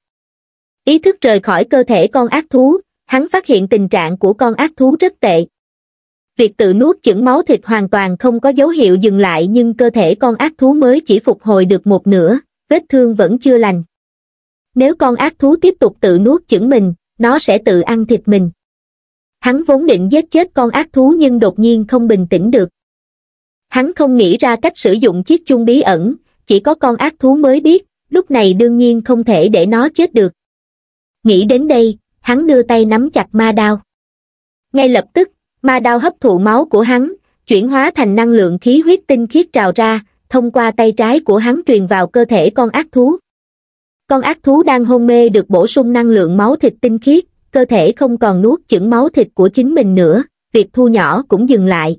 ý thức rời khỏi cơ thể con ác thú hắn phát hiện tình trạng của con ác thú rất tệ việc tự nuốt chửng máu thịt hoàn toàn không có dấu hiệu dừng lại nhưng cơ thể con ác thú mới chỉ phục hồi được một nửa, vết thương vẫn chưa lành. Nếu con ác thú tiếp tục tự nuốt chửng mình, nó sẽ tự ăn thịt mình. Hắn vốn định giết chết con ác thú nhưng đột nhiên không bình tĩnh được. Hắn không nghĩ ra cách sử dụng chiếc chung bí ẩn, chỉ có con ác thú mới biết, lúc này đương nhiên không thể để nó chết được. Nghĩ đến đây, hắn đưa tay nắm chặt ma đao. Ngay lập tức, ma đao hấp thụ máu của hắn chuyển hóa thành năng lượng khí huyết tinh khiết trào ra thông qua tay trái của hắn truyền vào cơ thể con ác thú con ác thú đang hôn mê được bổ sung năng lượng máu thịt tinh khiết cơ thể không còn nuốt chửng máu thịt của chính mình nữa việc thu nhỏ cũng dừng lại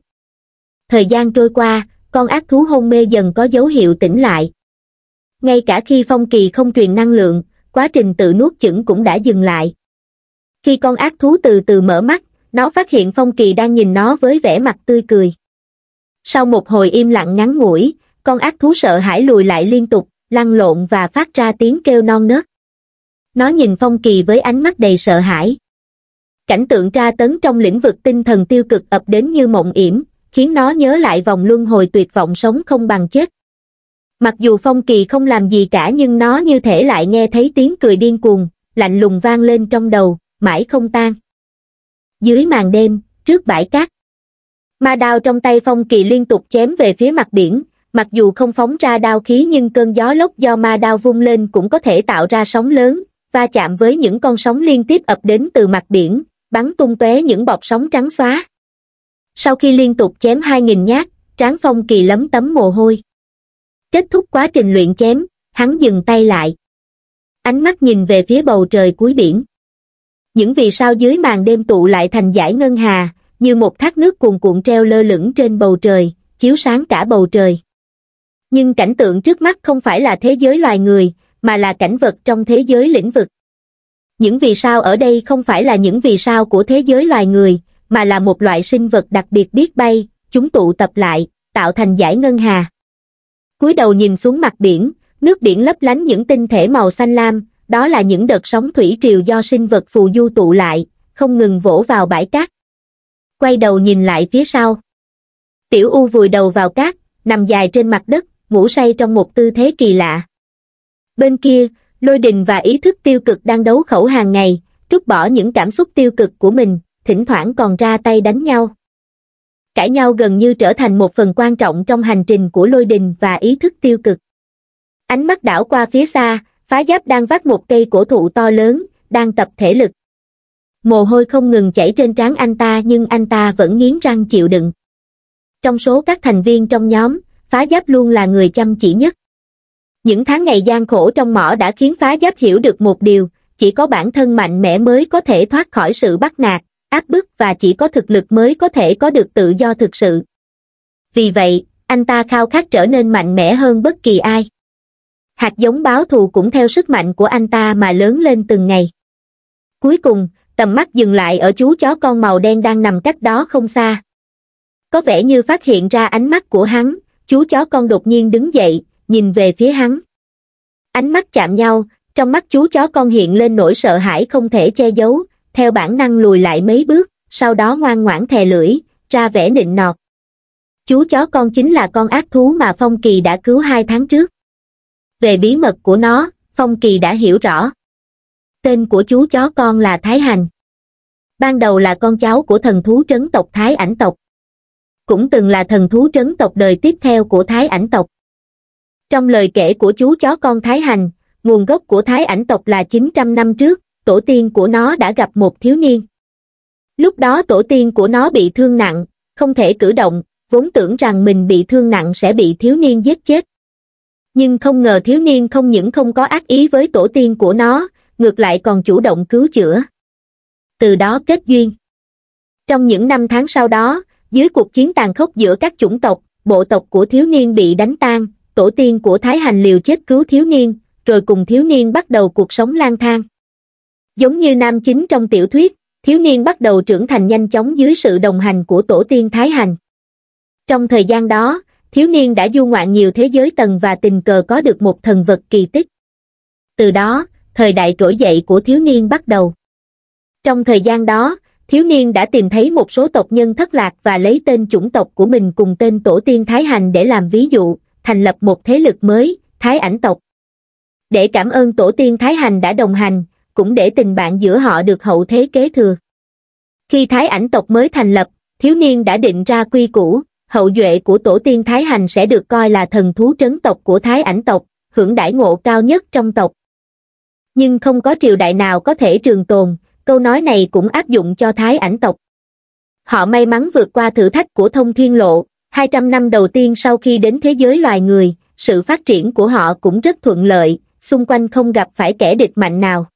thời gian trôi qua con ác thú hôn mê dần có dấu hiệu tỉnh lại ngay cả khi phong kỳ không truyền năng lượng quá trình tự nuốt chửng cũng đã dừng lại khi con ác thú từ từ mở mắt nó phát hiện phong kỳ đang nhìn nó với vẻ mặt tươi cười sau một hồi im lặng ngắn ngủi con ác thú sợ hãi lùi lại liên tục lăn lộn và phát ra tiếng kêu non nớt nó nhìn phong kỳ với ánh mắt đầy sợ hãi cảnh tượng tra tấn trong lĩnh vực tinh thần tiêu cực ập đến như mộng yểm khiến nó nhớ lại vòng luân hồi tuyệt vọng sống không bằng chết mặc dù phong kỳ không làm gì cả nhưng nó như thể lại nghe thấy tiếng cười điên cuồng lạnh lùng vang lên trong đầu mãi không tan dưới màn đêm trước bãi cát ma đao trong tay phong kỳ liên tục chém về phía mặt biển mặc dù không phóng ra đao khí nhưng cơn gió lốc do ma đao vung lên cũng có thể tạo ra sóng lớn va chạm với những con sóng liên tiếp ập đến từ mặt biển bắn tung tóe những bọt sóng trắng xóa sau khi liên tục chém hai nghìn nhát tráng phong kỳ lấm tấm mồ hôi kết thúc quá trình luyện chém hắn dừng tay lại ánh mắt nhìn về phía bầu trời cuối biển những vì sao dưới màn đêm tụ lại thành giải ngân hà, như một thác nước cuồn cuộn treo lơ lửng trên bầu trời, chiếu sáng cả bầu trời. Nhưng cảnh tượng trước mắt không phải là thế giới loài người, mà là cảnh vật trong thế giới lĩnh vực. Những vì sao ở đây không phải là những vì sao của thế giới loài người, mà là một loại sinh vật đặc biệt biết bay, chúng tụ tập lại, tạo thành giải ngân hà. cúi đầu nhìn xuống mặt biển, nước biển lấp lánh những tinh thể màu xanh lam, đó là những đợt sóng thủy triều do sinh vật phù du tụ lại, không ngừng vỗ vào bãi cát. Quay đầu nhìn lại phía sau. Tiểu U vùi đầu vào cát, nằm dài trên mặt đất, ngủ say trong một tư thế kỳ lạ. Bên kia, lôi đình và ý thức tiêu cực đang đấu khẩu hàng ngày, trút bỏ những cảm xúc tiêu cực của mình, thỉnh thoảng còn ra tay đánh nhau. Cãi nhau gần như trở thành một phần quan trọng trong hành trình của lôi đình và ý thức tiêu cực. Ánh mắt đảo qua phía xa, phá giáp đang vác một cây cổ thụ to lớn đang tập thể lực mồ hôi không ngừng chảy trên trán anh ta nhưng anh ta vẫn nghiến răng chịu đựng trong số các thành viên trong nhóm phá giáp luôn là người chăm chỉ nhất những tháng ngày gian khổ trong mỏ đã khiến phá giáp hiểu được một điều chỉ có bản thân mạnh mẽ mới có thể thoát khỏi sự bắt nạt áp bức và chỉ có thực lực mới có thể có được tự do thực sự vì vậy anh ta khao khát trở nên mạnh mẽ hơn bất kỳ ai hạt giống báo thù cũng theo sức mạnh của anh ta mà lớn lên từng ngày. Cuối cùng, tầm mắt dừng lại ở chú chó con màu đen đang nằm cách đó không xa. Có vẻ như phát hiện ra ánh mắt của hắn, chú chó con đột nhiên đứng dậy, nhìn về phía hắn. Ánh mắt chạm nhau, trong mắt chú chó con hiện lên nỗi sợ hãi không thể che giấu, theo bản năng lùi lại mấy bước, sau đó ngoan ngoãn thè lưỡi, ra vẻ nịnh nọt. Chú chó con chính là con ác thú mà Phong Kỳ đã cứu hai tháng trước. Về bí mật của nó, Phong Kỳ đã hiểu rõ. Tên của chú chó con là Thái Hành. Ban đầu là con cháu của thần thú trấn tộc Thái Ảnh tộc. Cũng từng là thần thú trấn tộc đời tiếp theo của Thái Ảnh tộc. Trong lời kể của chú chó con Thái Hành, nguồn gốc của Thái Ảnh tộc là 900 năm trước, tổ tiên của nó đã gặp một thiếu niên. Lúc đó tổ tiên của nó bị thương nặng, không thể cử động, vốn tưởng rằng mình bị thương nặng sẽ bị thiếu niên giết chết nhưng không ngờ thiếu niên không những không có ác ý với tổ tiên của nó ngược lại còn chủ động cứu chữa từ đó kết duyên trong những năm tháng sau đó dưới cuộc chiến tàn khốc giữa các chủng tộc bộ tộc của thiếu niên bị đánh tan tổ tiên của thái hành liều chết cứu thiếu niên rồi cùng thiếu niên bắt đầu cuộc sống lang thang giống như nam chính trong tiểu thuyết thiếu niên bắt đầu trưởng thành nhanh chóng dưới sự đồng hành của tổ tiên thái hành trong thời gian đó thiếu niên đã du ngoạn nhiều thế giới tầng và tình cờ có được một thần vật kỳ tích. Từ đó, thời đại trỗi dậy của thiếu niên bắt đầu. Trong thời gian đó, thiếu niên đã tìm thấy một số tộc nhân thất lạc và lấy tên chủng tộc của mình cùng tên tổ tiên Thái Hành để làm ví dụ, thành lập một thế lực mới, Thái Ảnh tộc. Để cảm ơn tổ tiên Thái Hành đã đồng hành, cũng để tình bạn giữa họ được hậu thế kế thừa. Khi Thái Ảnh tộc mới thành lập, thiếu niên đã định ra quy củ, hậu duệ của tổ tiên Thái Hành sẽ được coi là thần thú trấn tộc của Thái ảnh tộc, hưởng đãi ngộ cao nhất trong tộc. Nhưng không có triều đại nào có thể trường tồn, câu nói này cũng áp dụng cho Thái ảnh tộc. Họ may mắn vượt qua thử thách của thông thiên lộ, 200 năm đầu tiên sau khi đến thế giới loài người, sự phát triển của họ cũng rất thuận lợi, xung quanh không gặp phải kẻ địch mạnh nào.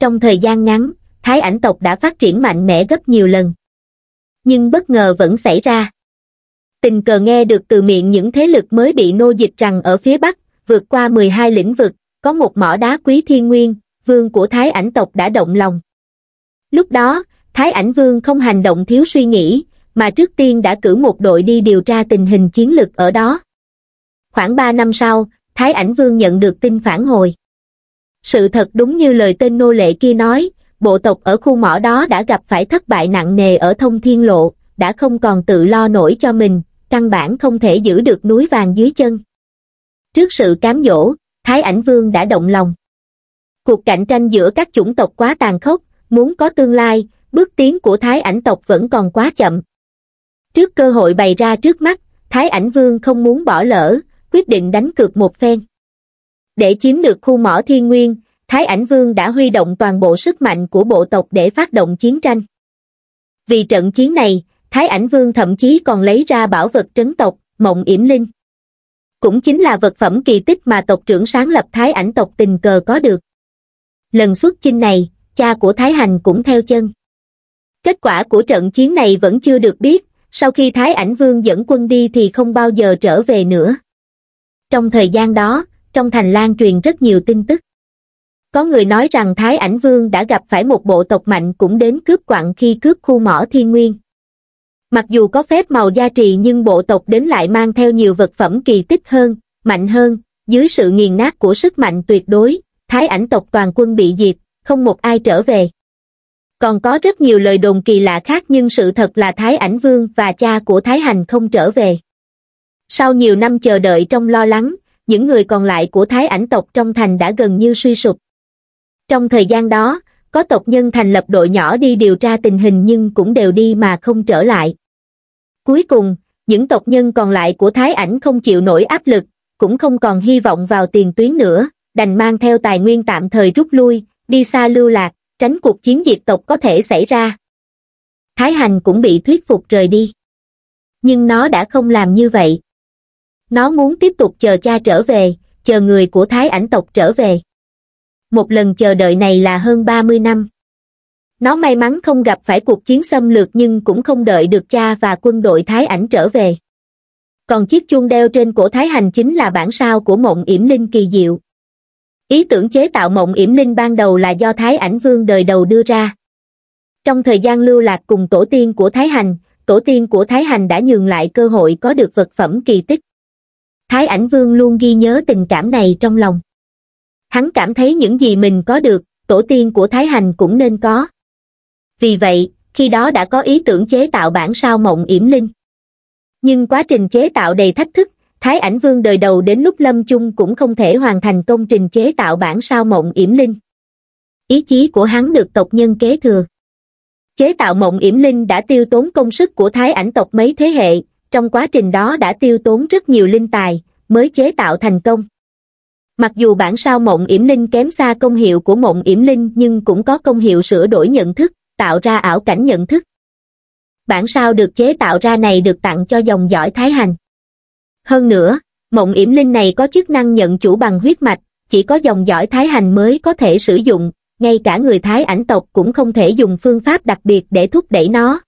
Trong thời gian ngắn, Thái ảnh tộc đã phát triển mạnh mẽ gấp nhiều lần. Nhưng bất ngờ vẫn xảy ra tình cờ nghe được từ miệng những thế lực mới bị nô dịch rằng ở phía Bắc, vượt qua 12 lĩnh vực, có một mỏ đá quý thiên nguyên, vương của Thái ảnh tộc đã động lòng. Lúc đó, Thái ảnh vương không hành động thiếu suy nghĩ, mà trước tiên đã cử một đội đi điều tra tình hình chiến lực ở đó. Khoảng 3 năm sau, Thái ảnh vương nhận được tin phản hồi. Sự thật đúng như lời tên nô lệ kia nói, bộ tộc ở khu mỏ đó đã gặp phải thất bại nặng nề ở thông thiên lộ, đã không còn tự lo nổi cho mình, căn bản không thể giữ được núi vàng dưới chân. Trước sự cám dỗ, Thái Ảnh Vương đã động lòng. Cuộc cạnh tranh giữa các chủng tộc quá tàn khốc, muốn có tương lai, bước tiến của Thái Ảnh tộc vẫn còn quá chậm. Trước cơ hội bày ra trước mắt, Thái Ảnh Vương không muốn bỏ lỡ, quyết định đánh cược một phen. Để chiếm được khu mỏ thiên nguyên, Thái Ảnh Vương đã huy động toàn bộ sức mạnh của bộ tộc để phát động chiến tranh. Vì trận chiến này, Thái Ảnh Vương thậm chí còn lấy ra bảo vật trấn tộc, Mộng Yểm Linh. Cũng chính là vật phẩm kỳ tích mà tộc trưởng sáng lập Thái Ảnh tộc tình cờ có được. Lần xuất chinh này, cha của Thái Hành cũng theo chân. Kết quả của trận chiến này vẫn chưa được biết, sau khi Thái Ảnh Vương dẫn quân đi thì không bao giờ trở về nữa. Trong thời gian đó, trong thành lan truyền rất nhiều tin tức. Có người nói rằng Thái Ảnh Vương đã gặp phải một bộ tộc mạnh cũng đến cướp quặng khi cướp khu mỏ thiên nguyên mặc dù có phép màu gia trì nhưng bộ tộc đến lại mang theo nhiều vật phẩm kỳ tích hơn, mạnh hơn, dưới sự nghiền nát của sức mạnh tuyệt đối, thái ảnh tộc toàn quân bị diệt, không một ai trở về. Còn có rất nhiều lời đồn kỳ lạ khác nhưng sự thật là Thái Ảnh Vương và cha của Thái Hành không trở về. Sau nhiều năm chờ đợi trong lo lắng, những người còn lại của Thái Ảnh tộc trong thành đã gần như suy sụp. Trong thời gian đó, có tộc nhân thành lập đội nhỏ đi điều tra tình hình nhưng cũng đều đi mà không trở lại. Cuối cùng, những tộc nhân còn lại của Thái Ảnh không chịu nổi áp lực, cũng không còn hy vọng vào tiền tuyến nữa, đành mang theo tài nguyên tạm thời rút lui, đi xa lưu lạc, tránh cuộc chiến diệt tộc có thể xảy ra. Thái Hành cũng bị thuyết phục rời đi. Nhưng nó đã không làm như vậy. Nó muốn tiếp tục chờ cha trở về, chờ người của Thái Ảnh tộc trở về một lần chờ đợi này là hơn 30 năm. Nó may mắn không gặp phải cuộc chiến xâm lược nhưng cũng không đợi được cha và quân đội Thái ảnh trở về. Còn chiếc chuông đeo trên cổ Thái Hành chính là bản sao của mộng yểm linh kỳ diệu. Ý tưởng chế tạo mộng yểm linh ban đầu là do Thái ảnh vương đời đầu đưa ra. Trong thời gian lưu lạc cùng tổ tiên của Thái Hành, tổ tiên của Thái Hành đã nhường lại cơ hội có được vật phẩm kỳ tích. Thái ảnh vương luôn ghi nhớ tình cảm này trong lòng hắn cảm thấy những gì mình có được, tổ tiên của Thái Hành cũng nên có. Vì vậy, khi đó đã có ý tưởng chế tạo bản sao mộng yểm linh. Nhưng quá trình chế tạo đầy thách thức, Thái Ảnh Vương đời đầu đến lúc lâm chung cũng không thể hoàn thành công trình chế tạo bản sao mộng yểm linh. Ý chí của hắn được tộc nhân kế thừa. Chế tạo mộng yểm linh đã tiêu tốn công sức của Thái Ảnh tộc mấy thế hệ, trong quá trình đó đã tiêu tốn rất nhiều linh tài, mới chế tạo thành công. Mặc dù bản sao mộng yểm linh kém xa công hiệu của mộng yểm linh nhưng cũng có công hiệu sửa đổi nhận thức, tạo ra ảo cảnh nhận thức. Bản sao được chế tạo ra này được tặng cho dòng dõi Thái Hành. Hơn nữa, mộng yểm linh này có chức năng nhận chủ bằng huyết mạch, chỉ có dòng dõi Thái Hành mới có thể sử dụng, ngay cả người Thái ảnh tộc cũng không thể dùng phương pháp đặc biệt để thúc đẩy nó.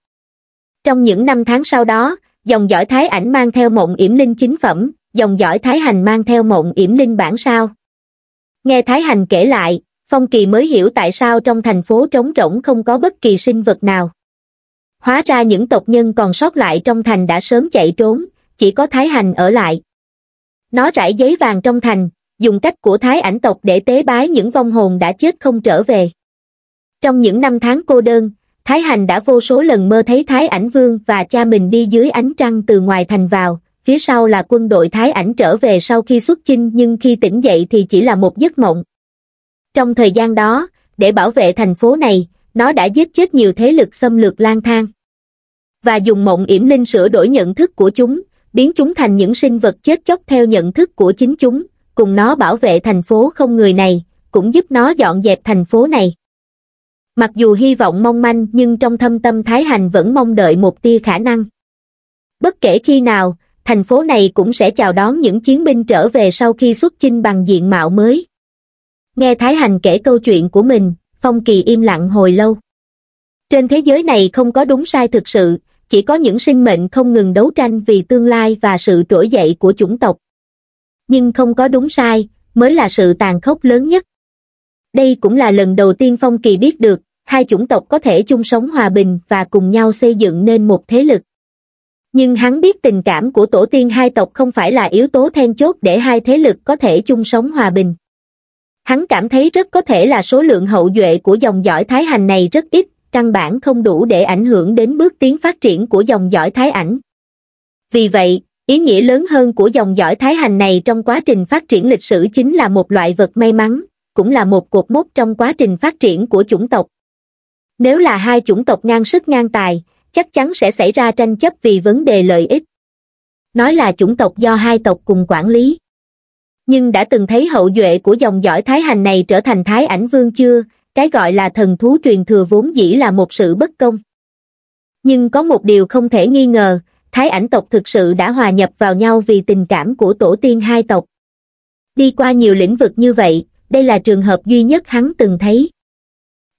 Trong những năm tháng sau đó, dòng dõi Thái ảnh mang theo mộng yểm linh chính phẩm, dòng dõi Thái Hành mang theo mộng yểm linh bản sao. Nghe Thái Hành kể lại, Phong Kỳ mới hiểu tại sao trong thành phố trống rỗng không có bất kỳ sinh vật nào. Hóa ra những tộc nhân còn sót lại trong thành đã sớm chạy trốn, chỉ có Thái Hành ở lại. Nó rải giấy vàng trong thành, dùng cách của Thái ảnh tộc để tế bái những vong hồn đã chết không trở về. Trong những năm tháng cô đơn, Thái Hành đã vô số lần mơ thấy Thái ảnh vương và cha mình đi dưới ánh trăng từ ngoài thành vào, phía sau là quân đội Thái Ảnh trở về sau khi xuất chinh nhưng khi tỉnh dậy thì chỉ là một giấc mộng. Trong thời gian đó, để bảo vệ thành phố này, nó đã giết chết nhiều thế lực xâm lược lang thang. Và dùng mộng yểm linh sửa đổi nhận thức của chúng, biến chúng thành những sinh vật chết chóc theo nhận thức của chính chúng, cùng nó bảo vệ thành phố không người này, cũng giúp nó dọn dẹp thành phố này. Mặc dù hy vọng mong manh nhưng trong thâm tâm Thái Hành vẫn mong đợi một tia khả năng. Bất kể khi nào, thành phố này cũng sẽ chào đón những chiến binh trở về sau khi xuất chinh bằng diện mạo mới. Nghe Thái Hành kể câu chuyện của mình, Phong Kỳ im lặng hồi lâu. Trên thế giới này không có đúng sai thực sự, chỉ có những sinh mệnh không ngừng đấu tranh vì tương lai và sự trỗi dậy của chủng tộc. Nhưng không có đúng sai, mới là sự tàn khốc lớn nhất. Đây cũng là lần đầu tiên Phong Kỳ biết được, hai chủng tộc có thể chung sống hòa bình và cùng nhau xây dựng nên một thế lực nhưng hắn biết tình cảm của tổ tiên hai tộc không phải là yếu tố then chốt để hai thế lực có thể chung sống hòa bình. Hắn cảm thấy rất có thể là số lượng hậu duệ của dòng dõi Thái Hành này rất ít, căn bản không đủ để ảnh hưởng đến bước tiến phát triển của dòng dõi Thái Ảnh. Vì vậy, ý nghĩa lớn hơn của dòng dõi Thái Hành này trong quá trình phát triển lịch sử chính là một loại vật may mắn, cũng là một cột mốc trong quá trình phát triển của chủng tộc. Nếu là hai chủng tộc ngang sức ngang tài, chắc chắn sẽ xảy ra tranh chấp vì vấn đề lợi ích nói là chủng tộc do hai tộc cùng quản lý nhưng đã từng thấy hậu duệ của dòng dõi thái hành này trở thành thái ảnh vương chưa cái gọi là thần thú truyền thừa vốn dĩ là một sự bất công nhưng có một điều không thể nghi ngờ thái ảnh tộc thực sự đã hòa nhập vào nhau vì tình cảm của tổ tiên hai tộc đi qua nhiều lĩnh vực như vậy đây là trường hợp duy nhất hắn từng thấy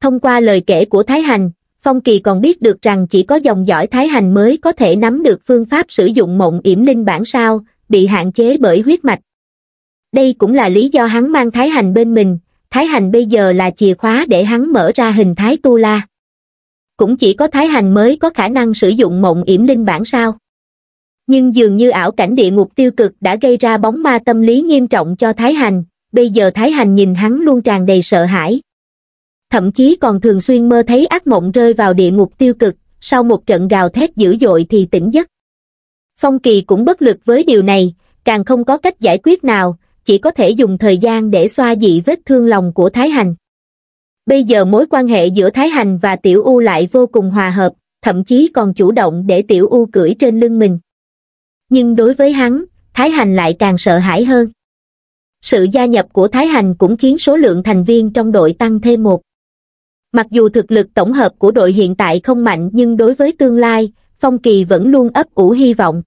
thông qua lời kể của thái hành Phong Kỳ còn biết được rằng chỉ có dòng dõi Thái Hành mới có thể nắm được phương pháp sử dụng mộng yểm linh bản sao, bị hạn chế bởi huyết mạch. Đây cũng là lý do hắn mang Thái Hành bên mình, Thái Hành bây giờ là chìa khóa để hắn mở ra hình Thái Tu La. Cũng chỉ có Thái Hành mới có khả năng sử dụng mộng yểm linh bản sao. Nhưng dường như ảo cảnh địa ngục tiêu cực đã gây ra bóng ma tâm lý nghiêm trọng cho Thái Hành, bây giờ Thái Hành nhìn hắn luôn tràn đầy sợ hãi, thậm chí còn thường xuyên mơ thấy ác mộng rơi vào địa ngục tiêu cực, sau một trận gào thét dữ dội thì tỉnh giấc. Phong Kỳ cũng bất lực với điều này, càng không có cách giải quyết nào, chỉ có thể dùng thời gian để xoa dịu vết thương lòng của Thái Hành. Bây giờ mối quan hệ giữa Thái Hành và Tiểu U lại vô cùng hòa hợp, thậm chí còn chủ động để Tiểu U cưỡi trên lưng mình. Nhưng đối với hắn, Thái Hành lại càng sợ hãi hơn. Sự gia nhập của Thái Hành cũng khiến số lượng thành viên trong đội tăng thêm một mặc dù thực lực tổng hợp của đội hiện tại không mạnh nhưng đối với tương lai phong kỳ vẫn luôn ấp ủ hy vọng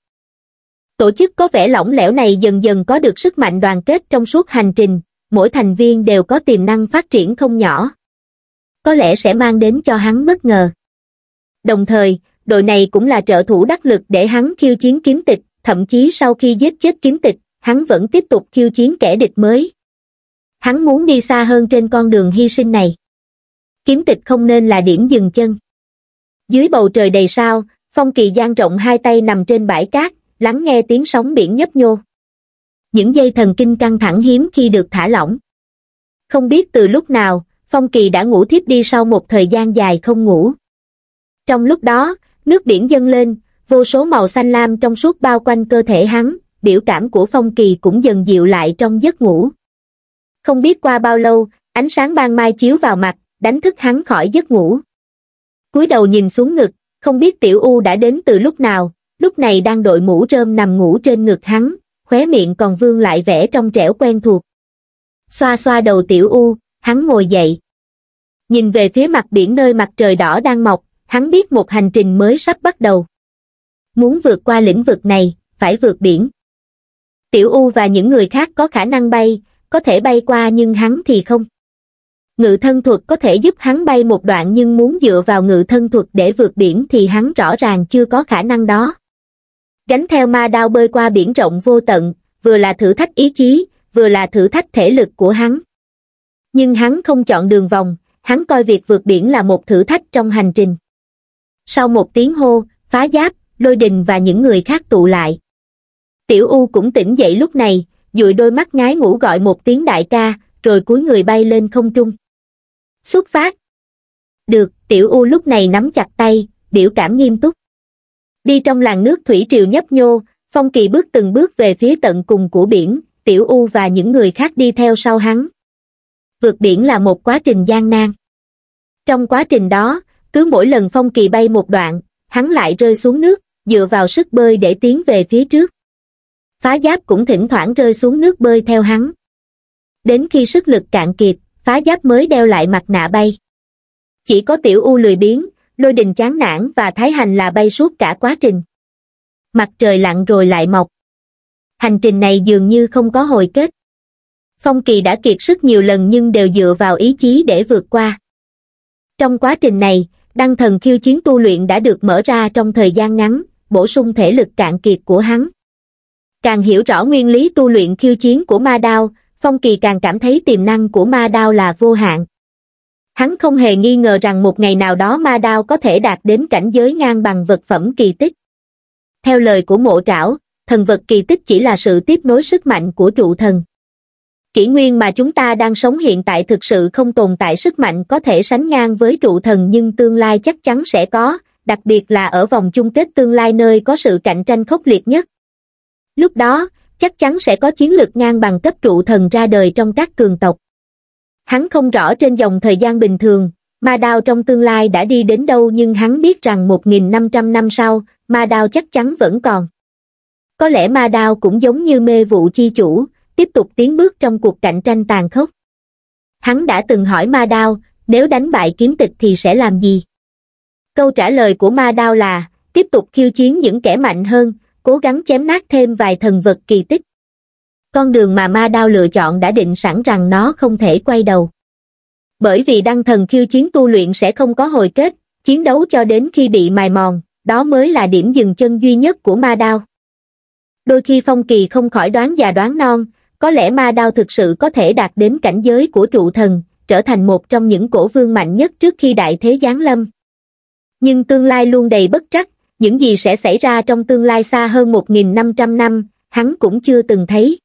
tổ chức có vẻ lỏng lẻo này dần dần có được sức mạnh đoàn kết trong suốt hành trình mỗi thành viên đều có tiềm năng phát triển không nhỏ có lẽ sẽ mang đến cho hắn bất ngờ đồng thời đội này cũng là trợ thủ đắc lực để hắn khiêu chiến kiếm tịch thậm chí sau khi giết chết kiếm tịch hắn vẫn tiếp tục khiêu chiến kẻ địch mới hắn muốn đi xa hơn trên con đường hy sinh này kiếm tịch không nên là điểm dừng chân. Dưới bầu trời đầy sao, Phong Kỳ giang rộng hai tay nằm trên bãi cát, lắng nghe tiếng sóng biển nhấp nhô. Những dây thần kinh căng thẳng hiếm khi được thả lỏng. Không biết từ lúc nào, Phong Kỳ đã ngủ thiếp đi sau một thời gian dài không ngủ. Trong lúc đó, nước biển dâng lên, vô số màu xanh lam trong suốt bao quanh cơ thể hắn, biểu cảm của Phong Kỳ cũng dần dịu lại trong giấc ngủ. Không biết qua bao lâu, ánh sáng ban mai chiếu vào mặt, đánh thức hắn khỏi giấc ngủ. cúi đầu nhìn xuống ngực, không biết tiểu U đã đến từ lúc nào, lúc này đang đội mũ rơm nằm ngủ trên ngực hắn, khóe miệng còn vương lại vẻ trong trẻo quen thuộc. Xoa xoa đầu tiểu U, hắn ngồi dậy. Nhìn về phía mặt biển nơi mặt trời đỏ đang mọc, hắn biết một hành trình mới sắp bắt đầu. Muốn vượt qua lĩnh vực này, phải vượt biển. Tiểu U và những người khác có khả năng bay, có thể bay qua nhưng hắn thì không ngự thân thuật có thể giúp hắn bay một đoạn nhưng muốn dựa vào ngự thân thuật để vượt biển thì hắn rõ ràng chưa có khả năng đó. Gánh theo ma đao bơi qua biển rộng vô tận, vừa là thử thách ý chí, vừa là thử thách thể lực của hắn. Nhưng hắn không chọn đường vòng, hắn coi việc vượt biển là một thử thách trong hành trình. Sau một tiếng hô, phá giáp, lôi đình và những người khác tụ lại. Tiểu U cũng tỉnh dậy lúc này, dụi đôi mắt ngái ngủ gọi một tiếng đại ca, rồi cúi người bay lên không trung xuất phát được tiểu u lúc này nắm chặt tay biểu cảm nghiêm túc đi trong làng nước thủy triều nhấp nhô phong kỳ bước từng bước về phía tận cùng của biển tiểu u và những người khác đi theo sau hắn vượt biển là một quá trình gian nan trong quá trình đó cứ mỗi lần phong kỳ bay một đoạn hắn lại rơi xuống nước dựa vào sức bơi để tiến về phía trước phá giáp cũng thỉnh thoảng rơi xuống nước bơi theo hắn đến khi sức lực cạn kiệt phá giáp mới đeo lại mặt nạ bay chỉ có tiểu u lười biếng lôi đình chán nản và thái hành là bay suốt cả quá trình mặt trời lặn rồi lại mọc hành trình này dường như không có hồi kết phong kỳ đã kiệt sức nhiều lần nhưng đều dựa vào ý chí để vượt qua trong quá trình này đăng thần khiêu chiến tu luyện đã được mở ra trong thời gian ngắn bổ sung thể lực cạn kiệt của hắn càng hiểu rõ nguyên lý tu luyện khiêu chiến của ma đao Phong Kỳ càng cảm thấy tiềm năng của ma đao là vô hạn. Hắn không hề nghi ngờ rằng một ngày nào đó ma đao có thể đạt đến cảnh giới ngang bằng vật phẩm kỳ tích. Theo lời của mộ trảo, thần vật kỳ tích chỉ là sự tiếp nối sức mạnh của trụ thần. Kỷ nguyên mà chúng ta đang sống hiện tại thực sự không tồn tại sức mạnh có thể sánh ngang với trụ thần nhưng tương lai chắc chắn sẽ có, đặc biệt là ở vòng chung kết tương lai nơi có sự cạnh tranh khốc liệt nhất. Lúc đó, chắc chắn sẽ có chiến lược ngang bằng cấp trụ thần ra đời trong các cường tộc. Hắn không rõ trên dòng thời gian bình thường, Ma Đao trong tương lai đã đi đến đâu nhưng hắn biết rằng 1.500 năm sau, Ma Đao chắc chắn vẫn còn. Có lẽ Ma Đao cũng giống như mê vụ chi chủ, tiếp tục tiến bước trong cuộc cạnh tranh tàn khốc. Hắn đã từng hỏi Ma Đao, nếu đánh bại kiếm tịch thì sẽ làm gì? Câu trả lời của Ma Đao là, tiếp tục khiêu chiến những kẻ mạnh hơn, cố gắng chém nát thêm vài thần vật kỳ tích con đường mà ma đao lựa chọn đã định sẵn rằng nó không thể quay đầu bởi vì đăng thần khiêu chiến tu luyện sẽ không có hồi kết chiến đấu cho đến khi bị mài mòn đó mới là điểm dừng chân duy nhất của ma đao đôi khi phong kỳ không khỏi đoán già đoán non có lẽ ma đao thực sự có thể đạt đến cảnh giới của trụ thần trở thành một trong những cổ vương mạnh nhất trước khi đại thế giáng lâm nhưng tương lai luôn đầy bất trắc những gì sẽ xảy ra trong tương lai xa hơn 1.500 năm, hắn cũng chưa từng thấy.